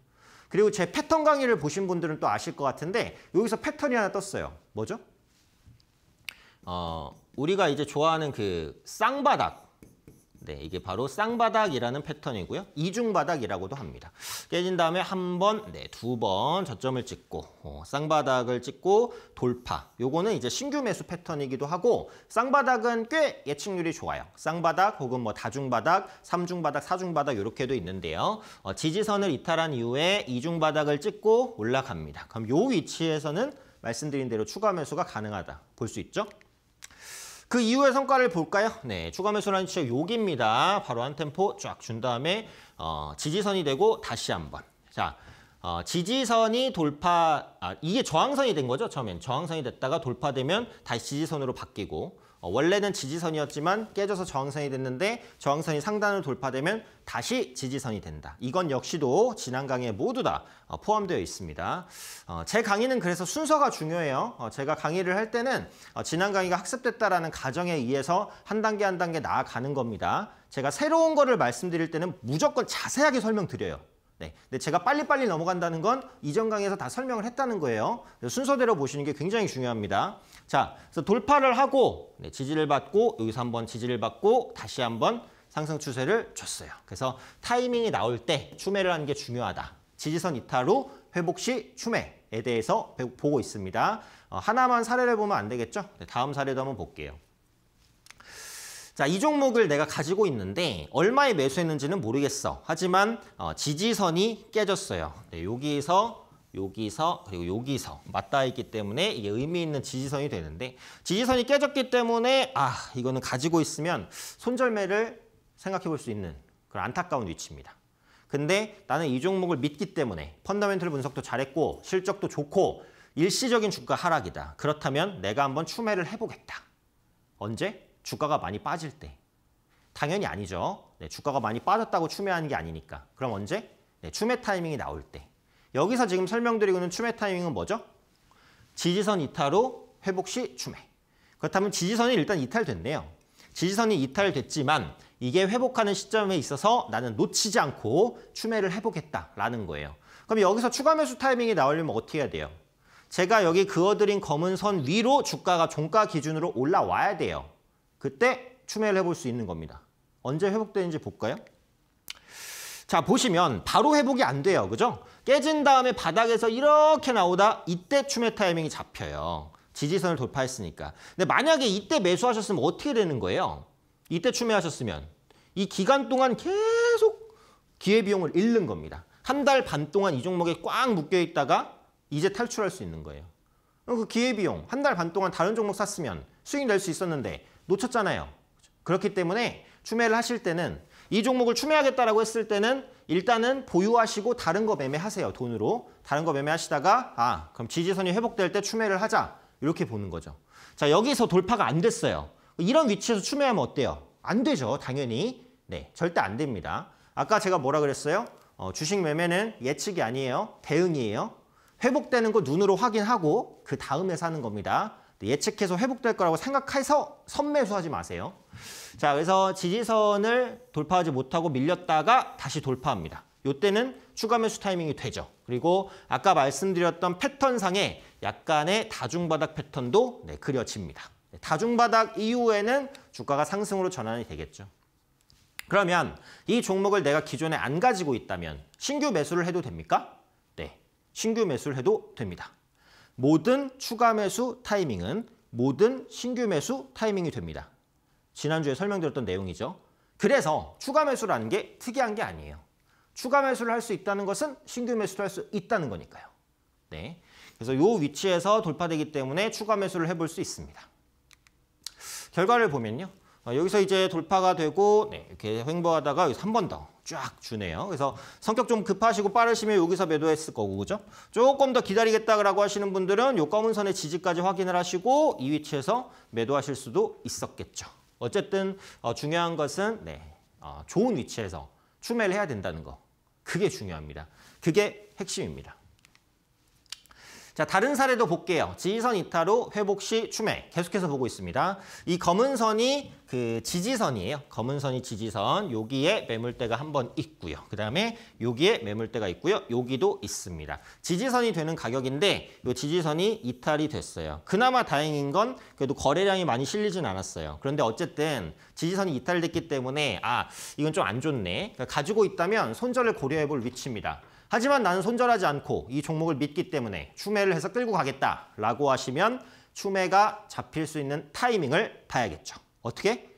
그리고 제 패턴 강의를 보신 분들은 또 아실 것 같은데 여기서 패턴이 하나 떴어요. 뭐죠? 어, 우리가 이제 좋아하는 그 쌍바닥 네, 이게 바로 쌍바닥이라는 패턴이고요. 이중바닥이라고도 합니다. 깨진 다음에 한 번, 네, 두 번 저점을 찍고 어, 쌍바닥을 찍고 돌파. 요거는 이제 신규 매수 패턴이기도 하고 쌍바닥은 꽤 예측률이 좋아요. 쌍바닥 혹은 뭐 다중바닥, 삼중바닥, 사중바닥 이렇게도 있는데요. 어, 지지선을 이탈한 이후에 이중바닥을 찍고 올라갑니다. 그럼 요 위치에서는 말씀드린 대로 추가 매수가 가능하다. 볼 수 있죠? 그 이후의 성과를 볼까요? 네, 추가 매수라는 지적 여기입니다. 바로 한 템포 쫙 준 다음에 어, 지지선이 되고 다시 한번. 자, 어, 지지선이 돌파, 아, 이게 저항선이 된 거죠, 처음엔. 저항선이 됐다가 돌파되면 다시 지지선으로 바뀌고 어, 원래는 지지선이었지만 깨져서 저항선이 됐는데 저항선이 상단을 돌파되면 다시 지지선이 된다. 이건 역시도 지난 강의에 모두 다 어, 포함되어 있습니다. 어, 제 강의는 그래서 순서가 중요해요. 제가 강의를 할 때는 지난 강의가 학습됐다라는 가정에 의해서 한 단계 한 단계 나아가는 겁니다. 제가 새로운 거를 말씀드릴 때는 무조건 자세하게 설명드려요. 네. 근데 제가 빨리빨리 넘어간다는 건 이전 강의에서 다 설명을 했다는 거예요. 순서대로 보시는 게 굉장히 중요합니다. 자, 그래서 돌파를 하고 네, 지지를 받고 여기서 한번 지지를 받고 다시 한번 상승 추세를 줬어요. 그래서 타이밍이 나올 때 추매를 하는 게 중요하다. 지지선 이탈 후 회복 시 추매에 대해서 보고 있습니다. 어, 하나만 사례를 보면 안 되겠죠? 네, 다음 사례도 한번 볼게요. 자, 이 종목을 내가 가지고 있는데 얼마에 매수했는지는 모르겠어. 하지만 어, 지지선이 깨졌어요. 네, 여기서 여기서 그리고 여기서 맞닿아 있기 때문에 이게 의미 있는 지지선이 되는데 지지선이 깨졌기 때문에 아 이거는 가지고 있으면 손절매를 생각해 볼 수 있는 그런 안타까운 위치입니다. 근데 나는 이 종목을 믿기 때문에 펀더멘털 분석도 잘했고 실적도 좋고 일시적인 주가 하락이다. 그렇다면 내가 한번 추매를 해보겠다. 언제? 주가가 많이 빠질 때. 당연히 아니죠. 네, 주가가 많이 빠졌다고 추매하는 게 아니니까. 그럼 언제? 네, 추매 타이밍이 나올 때. 여기서 지금 설명드리고 있는 추매 타이밍은 뭐죠? 지지선 이탈로 회복 시 추매. 그렇다면 지지선이 일단 이탈됐네요. 지지선이 이탈됐지만 이게 회복하는 시점에 있어서 나는 놓치지 않고 추매를 해보겠다라는 거예요. 그럼 여기서 추가 매수 타이밍이 나오려면 어떻게 해야 돼요? 제가 여기 그어드린 검은 선 위로 주가가 종가 기준으로 올라와야 돼요. 그때 추매를 해볼 수 있는 겁니다. 언제 회복되는지 볼까요? 자 보시면 바로 회복이 안 돼요. 그죠? 깨진 다음에 바닥에서 이렇게 나오다 이때 추매 타이밍이 잡혀요. 지지선을 돌파했으니까. 근데 만약에 이때 매수하셨으면 어떻게 되는 거예요? 이때 추매하셨으면 이 기간 동안 계속 기회비용을 잃는 겁니다. 한 달 반 동안 이 종목에 꽉 묶여있다가 이제 탈출할 수 있는 거예요. 그 기회비용 한 달 반 동안 다른 종목 샀으면 수익 될수 있었는데 놓쳤잖아요. 그렇기 때문에 추매를 하실 때는 이 종목을 추매하겠다라고 했을 때는 일단은 보유하시고 다른 거 매매하세요. 돈으로. 다른 거 매매하시다가 아 그럼 지지선이 회복될 때 추매를 하자. 이렇게 보는 거죠. 자 여기서 돌파가 안 됐어요. 이런 위치에서 추매하면 어때요? 안 되죠. 당연히. 네, 절대 안 됩니다. 아까 제가 뭐라 그랬어요? 어, 주식 매매는 예측이 아니에요. 대응이에요. 회복되는 거 눈으로 확인하고 그 다음에 사는 겁니다. 네, 예측해서 회복될 거라고 생각해서 선매수하지 마세요. 자, 그래서 지지선을 돌파하지 못하고 밀렸다가 다시 돌파합니다. 요때는 추가 매수 타이밍이 되죠. 그리고 아까 말씀드렸던 패턴상에 약간의 다중바닥 패턴도 네, 그려집니다. 네, 다중바닥 이후에는 주가가 상승으로 전환이 되겠죠. 그러면 이 종목을 내가 기존에 안 가지고 있다면 신규 매수를 해도 됩니까? 네, 신규 매수를 해도 됩니다. 모든 추가 매수 타이밍은 모든 신규 매수 타이밍이 됩니다. 지난주에 설명드렸던 내용이죠. 그래서 추가 매수라는 게 특이한 게 아니에요. 추가 매수를 할 수 있다는 것은 신규 매수를 할 수 있다는 거니까요. 네. 그래서 이 위치에서 돌파되기 때문에 추가 매수를 해볼 수 있습니다. 결과를 보면요. 어, 여기서 이제 돌파가 되고 네, 이렇게 횡보하다가 여기서 한번더 쫙 주네요. 그래서 성격 좀 급하시고 빠르시면 여기서 매도했을 거고 그죠? 조금 더 기다리겠다라고 하시는 분들은 요 검은 선의 지지까지 확인을 하시고 이 위치에서 매도하실 수도 있었겠죠. 어쨌든 어, 중요한 것은 네, 어, 좋은 위치에서 추매를 해야 된다는 거. 그게 중요합니다. 그게 핵심입니다. 자, 다른 사례도 볼게요. 지지선 이탈로 회복 시 추매. 계속해서 보고 있습니다. 이 검은 선이 그 지지선이에요. 검은 선이 지지선. 여기에 매물대가 한 번 있고요. 그다음에 여기에 매물대가 있고요. 여기도 있습니다. 지지선이 되는 가격인데 이 지지선이 이탈이 됐어요. 그나마 다행인 건 그래도 거래량이 많이 실리진 않았어요. 그런데 어쨌든 지지선이 이탈됐기 때문에 아, 이건 좀 안 좋네. 그러니까 가지고 있다면 손절을 고려해 볼 위치입니다. 하지만 나는 손절하지 않고 이 종목을 믿기 때문에 추매를 해서 끌고 가겠다라고 하시면 추매가 잡힐 수 있는 타이밍을 봐야겠죠. 어떻게?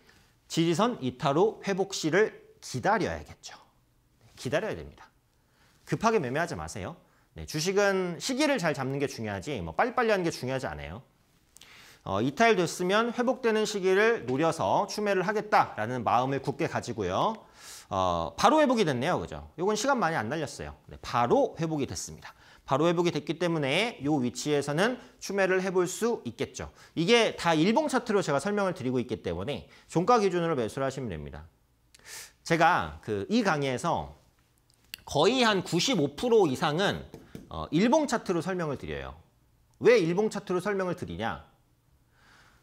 지지선 이탈후 회복 시를 기다려야겠죠. 네, 기다려야 됩니다. 급하게 매매하지 마세요. 네, 주식은 시기를 잘 잡는 게 중요하지 뭐 빨리빨리 하는 게 중요하지 않아요. 어, 이탈됐으면 회복되는 시기를 노려서 추매를 하겠다라는 마음을 굳게 가지고요. 어, 바로 회복이 됐네요. 그죠? 요건 시간 많이 안 날렸어요. 네, 바로 회복이 됐습니다. 바로 회복이 됐기 때문에 요 위치에서는 추매를 해볼 수 있겠죠. 이게 다 일봉 차트로 제가 설명을 드리고 있기 때문에 종가 기준으로 매수를 하시면 됩니다. 제가 그 이 강의에서 거의 한 95% 이상은 어, 일봉 차트로 설명을 드려요. 왜 일봉 차트로 설명을 드리냐?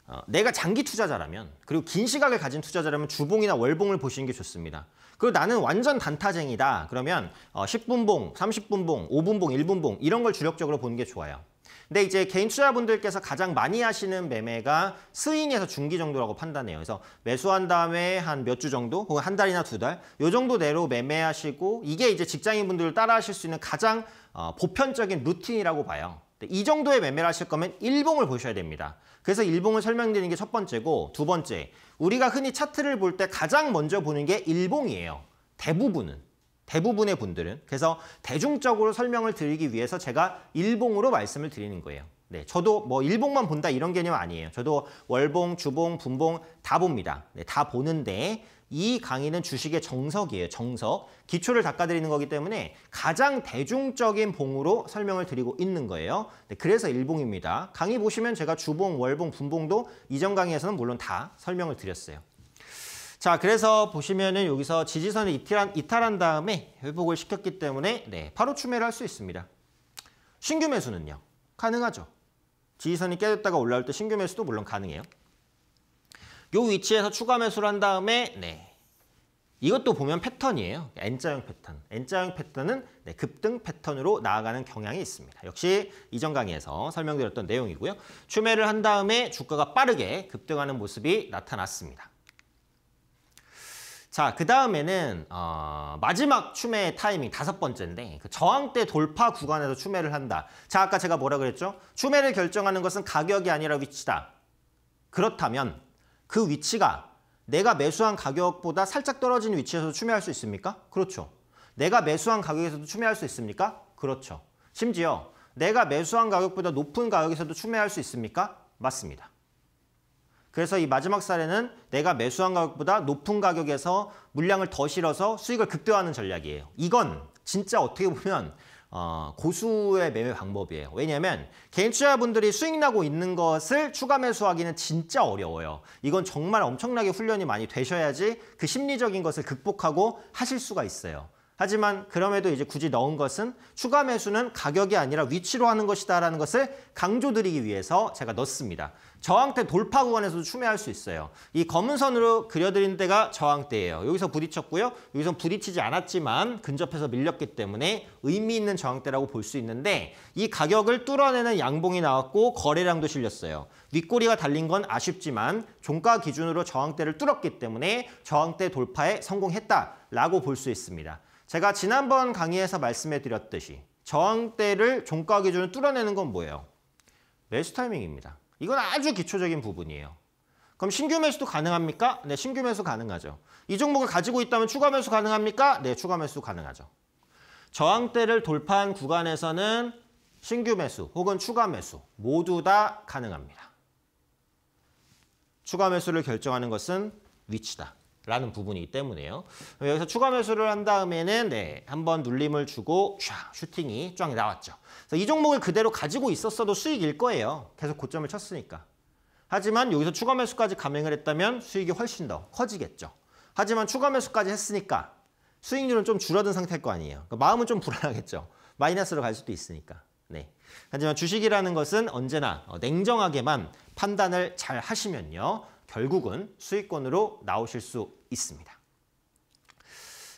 어, 내가 장기 투자자라면 그리고 긴 시각을 가진 투자자라면 주봉이나 월봉을 보시는 게 좋습니다. 그리고 나는 완전 단타쟁이다. 그러면 10분봉, 어, 30분봉, 5분봉, 1분봉 이런 걸 주력적으로 보는 게 좋아요. 근데 이제 개인 투자분들께서 가장 많이 하시는 매매가 스윙에서 중기 정도라고 판단해요. 그래서 매수한 다음에 한 몇 주 정도 혹은 한 달이나 두달요 정도 내로 매매하시고 이게 이제 직장인분들 을 따라 하실 수 있는 가장 어, 보편적인 루틴이라고 봐요. 네, 이 정도의 매매를 하실 거면 일봉을 보셔야 됩니다. 그래서 일봉을 설명드리는 게 첫 번째고 두 번째, 우리가 흔히 차트를 볼 때 가장 먼저 보는 게 일봉이에요. 대부분은. 대부분의 분들은. 그래서 대중적으로 설명을 드리기 위해서 제가 일봉으로 말씀을 드리는 거예요. 네, 저도 뭐 일봉만 본다 이런 개념 아니에요. 저도 월봉, 주봉, 분봉 다 봅니다. 네, 다 보는데 이 강의는 주식의 정석이에요. 정석. 기초를 닦아드리는 거기 때문에 가장 대중적인 봉으로 설명을 드리고 있는 거예요. 네, 그래서 일봉입니다. 강의 보시면 제가 주봉, 월봉, 분봉도 이전 강의에서는 물론 다 설명을 드렸어요. 자, 그래서 보시면은 여기서 지지선을 이탈한, 이탈한 다음에 회복을 시켰기 때문에 네, 바로 추매를 할 수 있습니다. 신규 매수는요? 가능하죠. 지지선이 깨졌다가 올라올 때 신규 매수도 물론 가능해요. 요 위치에서 추가 매수를 한 다음에 네. 이것도 보면 패턴이에요. N자형 패턴. N자형 패턴은 네, 급등 패턴으로 나아가는 경향이 있습니다. 역시 이전 강의에서 설명드렸던 내용이고요. 추매를 한 다음에 주가가 빠르게 급등하는 모습이 나타났습니다. 자, 그 다음에는 어, 마지막 추매 타이밍 다섯 번째인데 그 저항대 돌파 구간에서 추매를 한다. 자, 아까 제가 뭐라 그랬죠? 추매를 결정하는 것은 가격이 아니라 위치다. 그렇다면 그 위치가 내가 매수한 가격보다 살짝 떨어진 위치에서 추매할 수 있습니까? 그렇죠. 내가 매수한 가격에서도 추매할 수 있습니까? 그렇죠. 심지어 내가 매수한 가격보다 높은 가격에서도 추매할 수 있습니까? 맞습니다. 그래서 이 마지막 사례는 내가 매수한 가격보다 높은 가격에서 물량을 더 실어서 수익을 극대화하는 전략이에요. 이건 진짜 어떻게 보면 어, 고수의 매매 방법이에요. 왜냐하면 개인 투자자분들이 수익 나고 있는 것을 추가 매수하기는 진짜 어려워요. 이건 정말 엄청나게 훈련이 많이 되셔야지 그 심리적인 것을 극복하고 하실 수가 있어요. 하지만 그럼에도 이제 굳이 넣은 것은 추가 매수는 가격이 아니라 위치로 하는 것이다라는 것을 강조드리기 위해서 제가 넣습니다. 저항대 돌파 구간에서도 추매할 수 있어요. 이 검은 선으로 그려드린 데가 저항대예요. 여기서 부딪혔고요. 여기서 부딪히지 않았지만 근접해서 밀렸기 때문에 의미 있는 저항대라고 볼 수 있는데 이 가격을 뚫어내는 양봉이 나왔고 거래량도 실렸어요. 윗꼬리가 달린 건 아쉽지만 종가 기준으로 저항대를 뚫었기 때문에 저항대 돌파에 성공했다라고 볼 수 있습니다. 제가 지난번 강의에서 말씀해 드렸듯이 저항대를 종가 기준으로 뚫어내는 건 뭐예요? 매수 타이밍입니다. 이건 아주 기초적인 부분이에요. 그럼 신규 매수도 가능합니까? 네, 신규 매수 가능하죠. 이 종목을 가지고 있다면 추가 매수 가능합니까? 네, 추가 매수 가능하죠. 저항대를 돌파한 구간에서는 신규 매수 혹은 추가 매수 모두 다 가능합니다. 추가 매수를 결정하는 것은 위치다. 라는 부분이기 때문에요. 여기서 추가 매수를 한 다음에는 네, 한 번 눌림을 주고 샤, 슈팅이 쫙 나왔죠. 이 종목을 그대로 가지고 있었어도 수익일 거예요. 계속 고점을 쳤으니까. 하지만 여기서 추가 매수까지 감행을 했다면 수익이 훨씬 더 커지겠죠. 하지만 추가 매수까지 했으니까 수익률은 좀 줄어든 상태일 거 아니에요. 그러니까 마음은 좀 불안하겠죠. 마이너스로 갈 수도 있으니까. 네. 하지만 주식이라는 것은 언제나 어, 냉정하게만 판단을 잘 하시면요. 결국은 수익권으로 나오실 수 있습니다.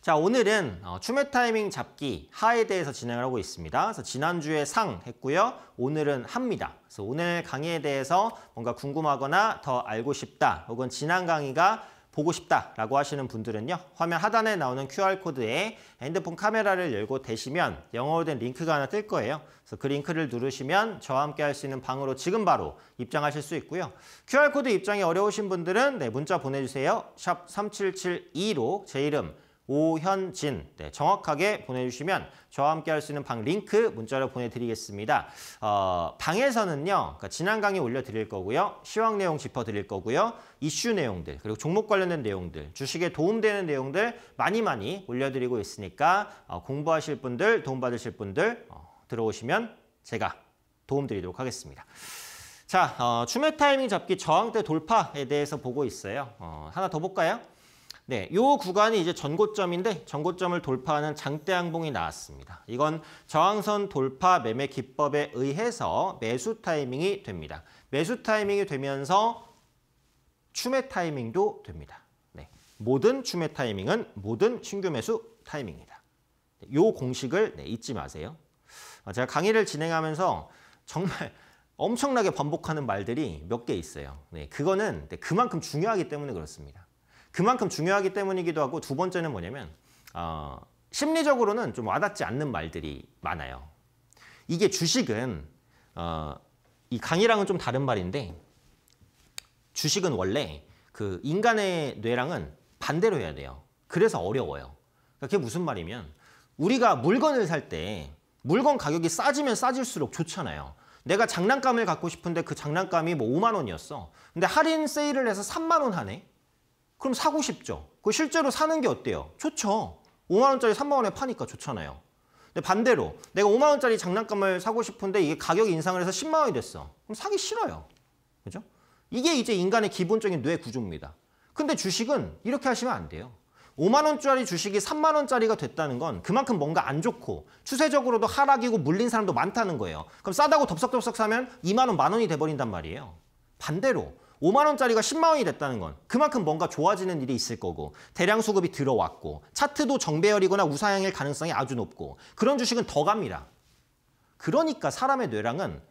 자 오늘은 추매 어, 타이밍 잡기 하에 대해서 진행을 하고 있습니다. 그래서 지난주에 상 했고요. 오늘은 합니다. 그래서 오늘 강의에 대해서 뭔가 궁금하거나 더 알고 싶다 혹은 지난 강의가 보고 싶다라고 하시는 분들은요. 화면 하단에 나오는 QR코드에 핸드폰 카메라를 열고 대시면 영어로 된 링크가 하나 뜰 거예요. 그래서 그 링크를 누르시면 저와 함께 할 수 있는 방으로 지금 바로 입장하실 수 있고요. QR코드 입장이 어려우신 분들은 네, 문자 보내주세요. 샵 3772로 제 이름 오현진 네, 정확하게 보내주시면 저와 함께 할 수 있는 방 링크 문자로 보내드리겠습니다. 어, 방에서는요. 그러니까 지난 강의 올려드릴 거고요. 시황 내용 짚어드릴 거고요. 이슈 내용들 그리고 종목 관련된 내용들 주식에 도움되는 내용들 많이 많이 올려드리고 있으니까 어, 공부하실 분들 도움받으실 분들 어, 들어오시면 제가 도움드리도록 하겠습니다. 자, 어, 추매 타이밍 잡기 저항대 돌파에 대해서 보고 있어요. 어, 하나 더 볼까요? 네, 요 구간이 이제 전고점인데 전고점을 돌파하는 장대항봉이 나왔습니다. 이건 저항선 돌파 매매 기법에 의해서 매수 타이밍이 됩니다. 매수 타이밍이 되면서 추매 타이밍도 됩니다. 네, 모든 추매 타이밍은 모든 신규 매수 타이밍입니다이 네, 공식을 네, 잊지 마세요. 어, 제가 강의를 진행하면서 정말 엄청나게 반복하는 말들이 몇 개 있어요. 네, 그거는 네, 그만큼 중요하기 때문에 그렇습니다. 그만큼 중요하기 때문이기도 하고 두 번째는 뭐냐면 어, 심리적으로는 좀 와닿지 않는 말들이 많아요. 이게 주식은 어, 이 강의랑은 좀 다른 말인데 주식은 원래 그 인간의 뇌랑은 반대로 해야 돼요. 그래서 어려워요. 그러니까 그게 무슨 말이면 우리가 물건을 살 때 물건 가격이 싸지면 싸질수록 좋잖아요. 내가 장난감을 갖고 싶은데 그 장난감이 뭐 5만 원이었어. 근데 할인 세일을 해서 3만 원 하네. 그럼 사고 싶죠. 그 실제로 사는 게 어때요? 좋죠. 5만 원짜리 3만 원에 파니까 좋잖아요. 근데 반대로 내가 5만 원짜리 장난감을 사고 싶은데 이게 가격 인상을 해서 10만 원이 됐어. 그럼 사기 싫어요. 그죠? 이게 이제 인간의 기본적인 뇌 구조입니다. 근데 주식은 이렇게 하시면 안 돼요. 5만 원짜리 주식이 3만 원짜리가 됐다는 건 그만큼 뭔가 안 좋고 추세적으로도 하락이고 물린 사람도 많다는 거예요. 그럼 싸다고 덥석덥석 사면 2만 원, 만 원이 돼버린단 말이에요. 반대로 5만 원짜리가 10만 원이 됐다는 건 그만큼 뭔가 좋아지는 일이 있을 거고 대량 수급이 들어왔고 차트도 정배열이거나 우상향일 가능성이 아주 높고 그런 주식은 더 갑니다. 그러니까 사람의 뇌랑은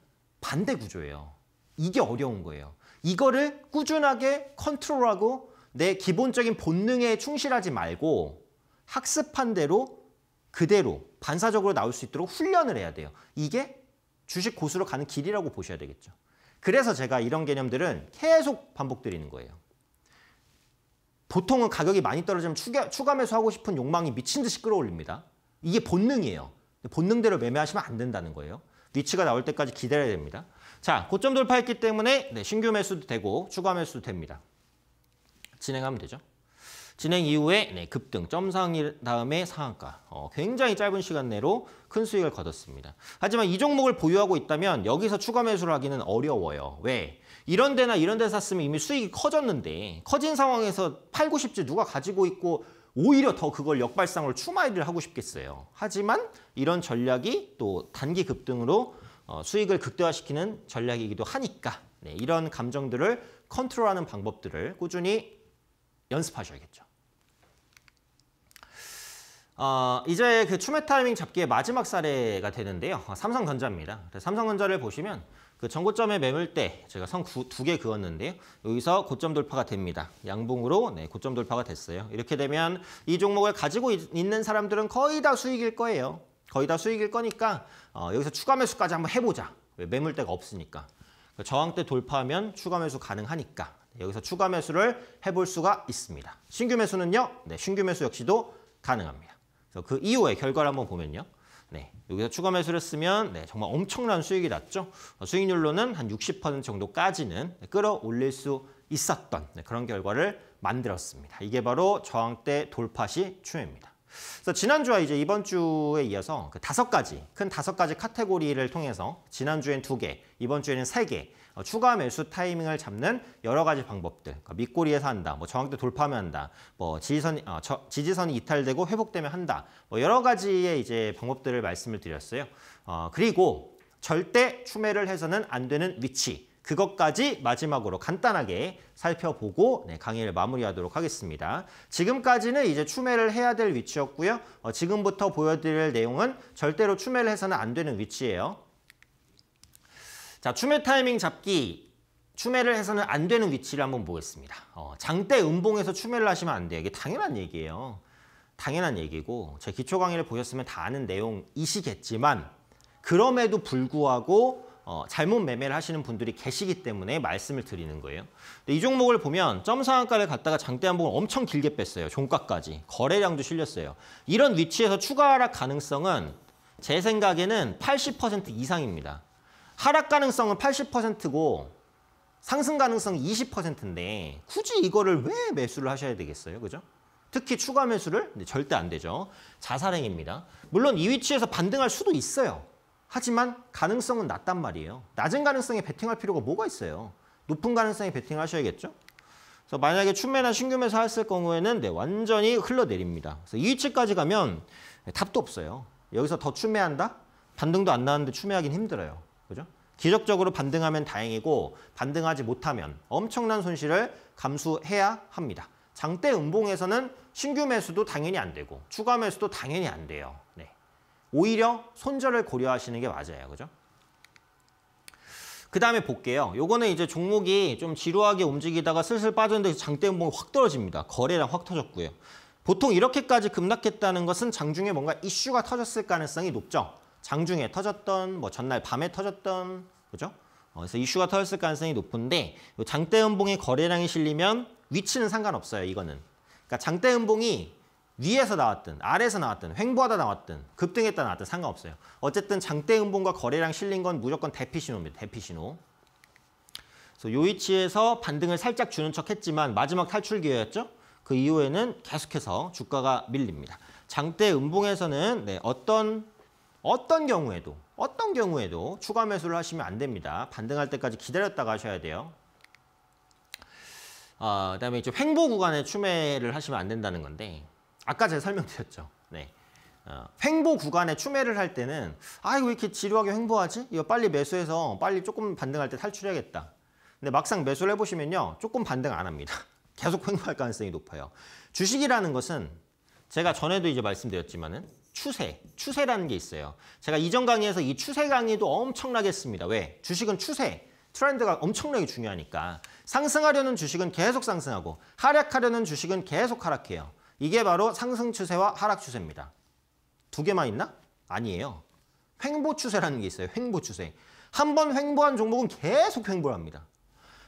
반대 구조예요. 이게 어려운 거예요. 이거를 꾸준하게 컨트롤하고 내 기본적인 본능에 충실하지 말고 학습한 대로 그대로 반사적으로 나올 수 있도록 훈련을 해야 돼요. 이게 주식 고수로 가는 길이라고 보셔야 되겠죠. 그래서 제가 이런 개념들은 계속 반복드리는 거예요. 보통은 가격이 많이 떨어지면 추가, 추가 매수하고 싶은 욕망이 미친 듯이 끌어올립니다. 이게 본능이에요. 본능대로 매매하시면 안 된다는 거예요. 위치가 나올 때까지 기다려야 됩니다. 자, 고점 돌파했기 때문에 네, 신규 매수도 되고 추가 매수도 됩니다. 진행하면 되죠. 진행 이후에 네, 급등, 점상 다음에 상한가. 어, 굉장히 짧은 시간 내로 큰 수익을 거뒀습니다. 하지만 이 종목을 보유하고 있다면 여기서 추가 매수를 하기는 어려워요. 왜? 이런 데나 이런 데 샀으면 이미 수익이 커졌는데 커진 상황에서 팔고 싶지 누가 가지고 있고 오히려 더 그걸 역발상으로 추마이를 하고 싶겠어요. 하지만 이런 전략이 또 단기 급등으로 어, 수익을 극대화시키는 전략이기도 하니까 네, 이런 감정들을 컨트롤하는 방법들을 꾸준히 연습하셔야겠죠. 어, 이제 그 추매 타이밍 잡기의 마지막 사례가 되는데요. 어, 삼성전자입니다. 삼성전자를 보시면 그 전고점에 매물 때 제가 선 두 개 그었는데요. 여기서 고점 돌파가 됩니다. 양봉으로 네, 고점 돌파가 됐어요. 이렇게 되면 이 종목을 가지고 있, 는 사람들은 거의 다 수익일 거예요. 거의 다 수익일 거니까 어, 여기서 추가 매수까지 한번 해보자. 매물대가 없으니까. 그 저항대 돌파하면 추가 매수 가능하니까 네, 여기서 추가 매수를 해볼 수가 있습니다. 신규 매수는요. 네, 신규 매수 역시도 가능합니다. 그래서 그 이후의 결과를 한번 보면요. 네, 여기서 추가 매수를 쓰면 네, 정말 엄청난 수익이 났죠. 어, 수익률로는 한 60% 정도까지는 끌어올릴 수 있었던 네, 그런 결과를 만들었습니다. 이게 바로 저항대 돌파시 추입니다. 그래서 지난주와 이제 이번 주에 이어서 그 다섯 가지, 큰 다섯 가지 카테고리를 통해서 지난주엔 두 개, 이번 주에는 세 개, 어, 추가 매수 타이밍을 잡는 여러 가지 방법들. 그러니까 밑꼬리에서 한다, 뭐저항대 돌파하면 한다, 뭐 지지선, 어, 저, 지지선이 이탈되고 회복되면 한다. 뭐 여러 가지의 이제 방법들을 말씀을 드렸어요. 어, 그리고 절대 추매를 해서는 안 되는 위치. 그것까지 마지막으로 간단하게 살펴보고 네, 강의를 마무리하도록 하겠습니다. 지금까지는 이제 추매를 해야 될 위치였고요. 어, 지금부터 보여드릴 내용은 절대로 추매를 해서는 안 되는 위치예요. 자, 추매 타이밍 잡기 추매를 해서는 안 되는 위치를 한번 보겠습니다. 어, 장대 음봉에서 추매를 하시면 안 돼요. 이게 당연한 얘기예요. 당연한 얘기고 제 기초 강의를 보셨으면 다 아는 내용이시겠지만 그럼에도 불구하고 어, 잘못 매매를 하시는 분들이 계시기 때문에 말씀을 드리는 거예요. 근데 이 종목을 보면 점상한가를 갖다가 장대 한복을 엄청 길게 뺐어요. 종가까지. 거래량도 실렸어요. 이런 위치에서 추가 하락 가능성은 제 생각에는 80% 이상입니다. 하락 가능성은 80%고 상승 가능성이 20%인데 굳이 이거를 왜 매수를 하셔야 되겠어요? 그죠? 특히 추가 매수를 네, 절대 안 되죠. 자살행입니다. 물론 이 위치에서 반등할 수도 있어요. 하지만 가능성은 낮단 말이에요. 낮은 가능성에 베팅할 필요가 뭐가 있어요. 높은 가능성에 베팅하셔야겠죠. 그래서 만약에 춘매나 신규매수 했을 경우에는 네, 완전히 흘러내립니다. 그래서 이 위치까지 가면 네, 답도 없어요. 여기서 더 추매한다? 반등도 안나는데 추매하긴 힘들어요. 그죠? 기적적으로 반등하면 다행이고 반등하지 못하면 엄청난 손실을 감수해야 합니다. 장대 음봉에서는 신규 매수도 당연히 안 되고 추가 매수도 당연히 안 돼요. 네. 오히려 손절을 고려하시는 게 맞아요. 그죠? 그 다음에 볼게요. 요거는 이제 종목이 좀 지루하게 움직이다가 슬슬 빠졌는데 장대음봉이 뭐 확 떨어집니다. 거래량 확 터졌고요. 보통 이렇게까지 급락했다는 것은 장중에 뭔가 이슈가 터졌을 가능성이 높죠. 장중에 터졌던, 뭐 전날 밤에 터졌던, 그죠? 어, 그래서 이슈가 터졌을 가능성이 높은데 장대음봉의 거래량이 실리면 위치는 상관없어요. 이거는. 그러니까 장대음봉이 위에서 나왔든 아래에서 나왔든 횡보하다 나왔든 급등했다 나왔든 상관없어요. 어쨌든 장대 음봉과 거래량 실린 건 무조건 대피 신호입니다. 대피 신호. 그래서 요 위치에서 반등을 살짝 주는 척 했지만 마지막 탈출 기회였죠. 그 이후에는 계속해서 주가가 밀립니다. 장대 음봉에서는 네, 어떤 어떤 경우에도 어떤 경우에도 추가 매수를 하시면 안 됩니다. 반등할 때까지 기다렸다가 하셔야 돼요. 어, 그다음에 횡보 구간에 추매를 하시면 안 된다는 건데 아까 제가 설명드렸죠. 네. 어, 횡보 구간에 추매를 할 때는 아 이거 왜 이렇게 지루하게 횡보하지? 이거 빨리 매수해서 빨리 조금 반등할 때 탈출해야겠다. 근데 막상 매수를 해보시면요. 조금 반등 안 합니다. 계속 횡보할 가능성이 높아요. 주식이라는 것은 제가 전에도 이제 말씀드렸지만은 추세, 추세라는 게 있어요. 제가 이전 강의에서 이 추세 강의도 엄청나게 했습니다. 왜? 주식은 추세, 트렌드가 엄청나게 중요하니까. 상승하려는 주식은 계속 상승하고 하락하려는 주식은 계속 하락해요. 이게 바로 상승 추세와 하락 추세입니다. 두 개만 있나? 아니에요. 횡보 추세라는 게 있어요. 횡보 추세. 한 번 횡보한 종목은 계속 횡보를 합니다.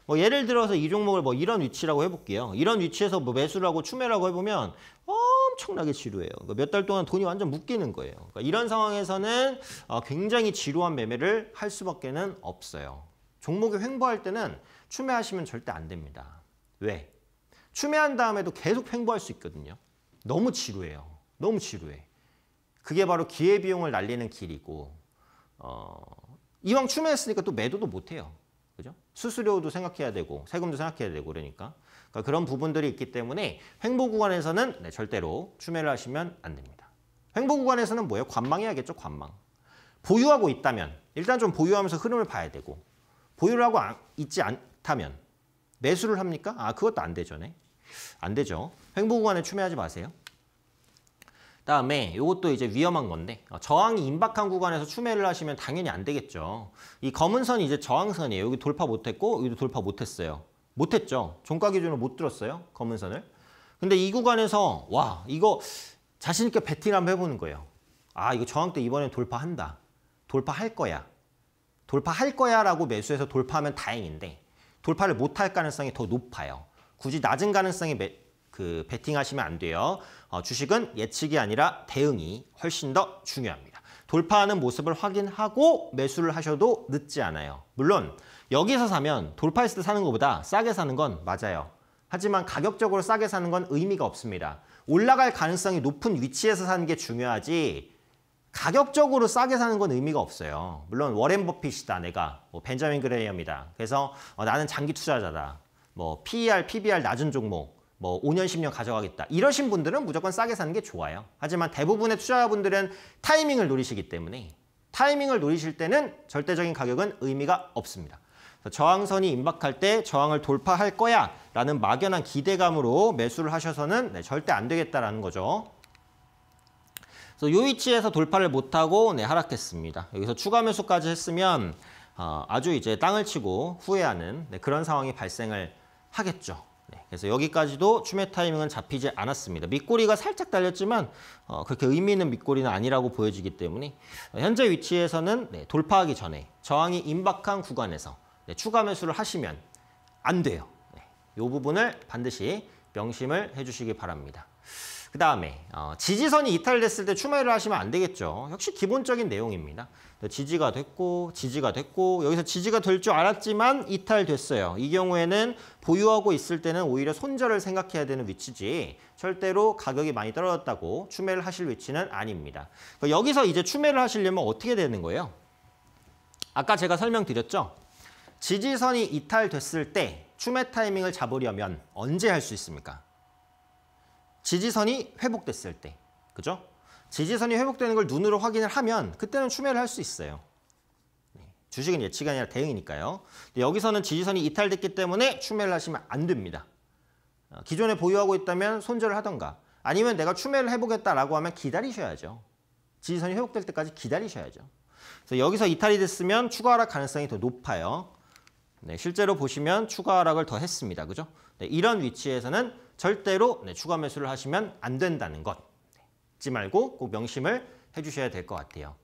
뭐 예를 들어서 이 종목을 뭐 이런 위치라고 해볼게요. 이런 위치에서 뭐 매수라고 추매라고 해보면 엄청나게 지루해요. 그러니까 몇달 동안 돈이 완전 묶이는 거예요. 그러니까 이런 상황에서는 어, 굉장히 지루한 매매를 할 수밖에 는 없어요. 종목이 횡보할 때는 추매하시면 절대 안 됩니다. 왜? 추매한 다음에도 계속 횡보할 수 있거든요. 너무 지루해요. 너무 지루해. 그게 바로 기회비용을 날리는 길이고 어, 이왕 추매했으니까 또 매도도 못해요. 그죠? 수수료도 생각해야 되고 세금도 생각해야 되고 그러니까. 그러니까 그런 부분들이 있기 때문에 횡보 구간에서는 네, 절대로 추매를 하시면 안 됩니다. 횡보 구간에서는 뭐예요? 관망해야겠죠. 관망. 보유하고 있다면 일단 좀 보유하면서 흐름을 봐야 되고 보유를 하고 있지 않다면 매수를 합니까? 아 그것도 안 되죠. 네. 안 되죠. 횡보 구간에 추매하지 마세요. 다음에 이것도 이제 위험한 건데 어, 저항이 임박한 구간에서 추매를 하시면 당연히 안 되겠죠. 이 검은 선이 이제 저항선이에요. 여기 돌파 못했고 여기도 돌파 못했어요. 못했죠. 종가 기준으로 못 들었어요. 검은 선을. 근데 이 구간에서 와 이거 자신 있게 베팅 한번 해보는 거예요. 아 이거 저항대 이번엔 돌파한다. 돌파할 거야. 돌파할 거야 라고 매수해서 돌파하면 다행인데 돌파를 못할 가능성이 더 높아요. 굳이 낮은 가능성에 매, 그 베팅하시면 안 돼요. 어, 주식은 예측이 아니라 대응이 훨씬 더 중요합니다. 돌파하는 모습을 확인하고 매수를 하셔도 늦지 않아요. 물론 여기서 사면 돌파했을 때 사는 것보다 싸게 사는 건 맞아요. 하지만 가격적으로 싸게 사는 건 의미가 없습니다. 올라갈 가능성이 높은 위치에서 사는 게 중요하지 가격적으로 싸게 사는 건 의미가 없어요. 물론 워렌 버핏이다 내가 뭐 벤자민 그레이엄이다. 그래서 어, 나는 장기 투자자다. 뭐 PER, PBR 낮은 종목 뭐 5년, 10년 가져가겠다. 이러신 분들은 무조건 싸게 사는 게 좋아요. 하지만 대부분의 투자자분들은 타이밍을 노리시기 때문에 타이밍을 노리실 때는 절대적인 가격은 의미가 없습니다. 저항선이 임박할 때 저항을 돌파할 거야 라는 막연한 기대감으로 매수를 하셔서는 네, 절대 안 되겠다라는 거죠. 요 위치에서 돌파를 못하고 네, 하락했습니다. 여기서 추가 매수까지 했으면 어, 아주 이제 땅을 치고 후회하는 네, 그런 상황이 발생을 하겠죠. 네, 그래서 여기까지도 추매 타이밍은 잡히지 않았습니다. 밑꼬리가 살짝 달렸지만 어, 그렇게 의미 있는 밑꼬리는 아니라고 보여지기 때문에 현재 위치에서는 네, 돌파하기 전에 저항이 임박한 구간에서 네, 추가 매수를 하시면 안 돼요. 이 네, 부분을 반드시 명심을 해주시기 바랍니다. 그 다음에 어, 지지선이 이탈됐을 때 추매를 하시면 안 되겠죠. 역시 기본적인 내용입니다. 지지가 됐고 지지가 됐고 여기서 지지가 될 줄 알았지만 이탈됐어요. 이 경우에는 보유하고 있을 때는 오히려 손절을 생각해야 되는 위치지 절대로 가격이 많이 떨어졌다고 추매를 하실 위치는 아닙니다. 그러니까 여기서 이제 추매를 하시려면 어떻게 되는 거예요? 아까 제가 설명드렸죠? 지지선이 이탈됐을 때 추매 타이밍을 잡으려면 언제 할 수 있습니까? 지지선이 회복됐을 때, 그죠? 지지선이 회복되는 걸 눈으로 확인을 하면 그때는 추매를 할 수 있어요. 네. 주식은 예측이 아니라 대응이니까요. 여기서는 지지선이 이탈됐기 때문에 추매를 하시면 안 됩니다. 어, 기존에 보유하고 있다면 손절을 하던가 아니면 내가 추매를 해보겠다라고 하면 기다리셔야죠. 지지선이 회복될 때까지 기다리셔야죠. 그래서 여기서 이탈이 됐으면 추가 하락 가능성이 더 높아요. 네, 실제로 보시면 추가 하락을 더 했습니다. 그죠? 네, 이런 위치에서는 절대로 네, 추가 매수를 하시면 안 된다는 것 잊지 말고 꼭 명심을 해주셔야 될 것 같아요.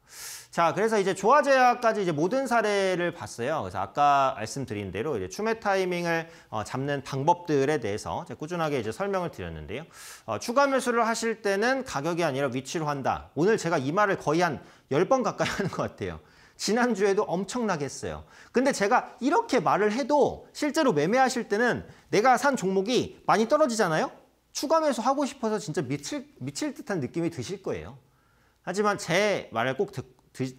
자, 그래서 이제 조화제약까지 이제 모든 사례를 봤어요. 그래서 아까 말씀드린 대로 이제 추매 타이밍을 어, 잡는 방법들에 대해서 꾸준하게 이제 설명을 드렸는데요. 어, 추가 매수를 하실 때는 가격이 아니라 위치로 한다. 오늘 제가 이 말을 거의 한1 0번 가까이 하는 것 같아요. 지난주에도 엄청나게 했어요. 근데 제가 이렇게 말을 해도 실제로 매매하실 때는 내가 산 종목이 많이 떨어지잖아요? 추가 매수 하고 싶어서 진짜 미칠, 미칠 듯한 느낌이 드실 거예요. 하지만 제 말을 꼭 듣,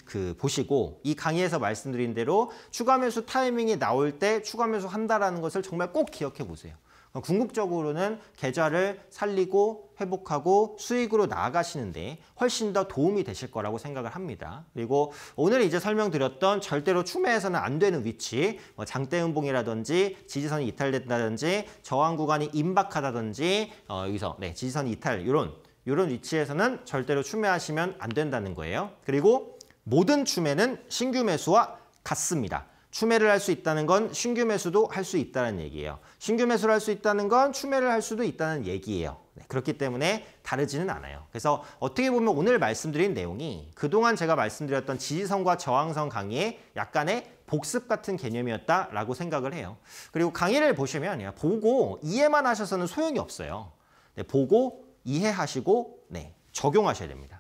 그 보시고 이 강의에서 말씀드린 대로 추가 매수 타이밍이 나올 때 추가 매수 한다라는 것을 정말 꼭 기억해 보세요. 어, 궁극적으로는 계좌를 살리고 회복하고 수익으로 나아가시는데 훨씬 더 도움이 되실 거라고 생각을 합니다. 그리고 오늘 이제 설명드렸던 절대로 추매해서는 안 되는 위치, 뭐 장대 음봉이라든지 지지선이 이탈된다든지 저항 구간이 임박하다든지 어, 여기서 네, 지지선이 이탈 이런 이런 위치에서는 절대로 추매하시면 안 된다는 거예요. 그리고 모든 추매는 신규 매수와 같습니다. 추매를 할 수 있다는 건 신규 매수도 할 수 있다는 얘기예요. 신규 매수를 할 수 있다는 건 추매를 할 수도 있다는 얘기예요. 네, 그렇기 때문에 다르지는 않아요. 그래서 어떻게 보면 오늘 말씀드린 내용이 그동안 제가 말씀드렸던 지지선과 저항선 강의의 약간의 복습 같은 개념이었다라고 생각을 해요. 그리고 강의를 보시면 보고 이해만 하셔서는 소용이 없어요. 네, 보고 이해하시고 네, 적용하셔야 됩니다.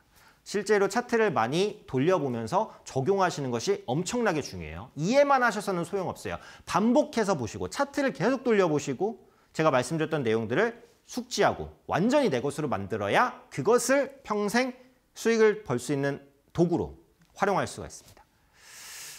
실제로 차트를 많이 돌려보면서 적용하시는 것이 엄청나게 중요해요. 이해만 하셔서는 소용없어요. 반복해서 보시고 차트를 계속 돌려보시고 제가 말씀드렸던 내용들을 숙지하고 완전히 내 것으로 만들어야 그것을 평생 수익을 벌 수 있는 도구로 활용할 수가 있습니다.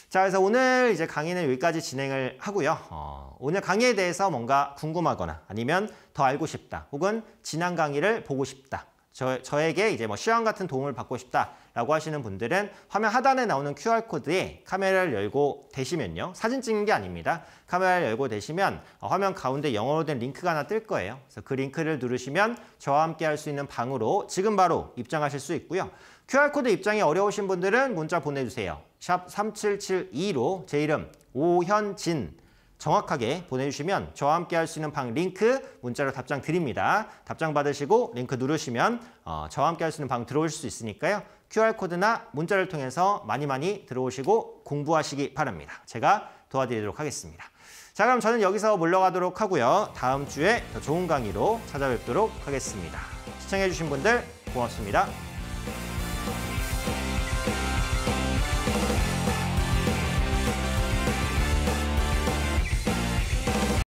자, 그래서 오늘 이제 강의는 여기까지 진행을 하고요. 어, 오늘 강의에 대해서 뭔가 궁금하거나 아니면 더 알고 싶다 혹은 지난 강의를 보고 싶다 저, 저에게 이제 뭐 시험 같은 도움을 받고 싶다라고 하시는 분들은 화면 하단에 나오는 QR코드에 카메라를 열고 되시면요 사진 찍는 게 아닙니다. 카메라를 열고 되시면 화면 가운데 영어로 된 링크가 하나 뜰 거예요. 그래서 그 링크를 누르시면 저와 함께 할 수 있는 방으로 지금 바로 입장하실 수 있고요. QR코드 입장이 어려우신 분들은 문자 보내주세요. 샵 3772로 제 이름 오현진 정확하게 보내주시면 저와 함께 할 수 있는 방 링크 문자로 답장 드립니다. 답장 받으시고 링크 누르시면 어, 저와 함께 할 수 있는 방들어올수 있으니까요. QR코드나 문자를 통해서 많이 많이 들어오시고 공부하시기 바랍니다. 제가 도와드리도록 하겠습니다. 자 그럼 저는 여기서 물러가도록 하고요. 다음 주에 더 좋은 강의로 찾아뵙도록 하겠습니다. 시청해주신 분들 고맙습니다.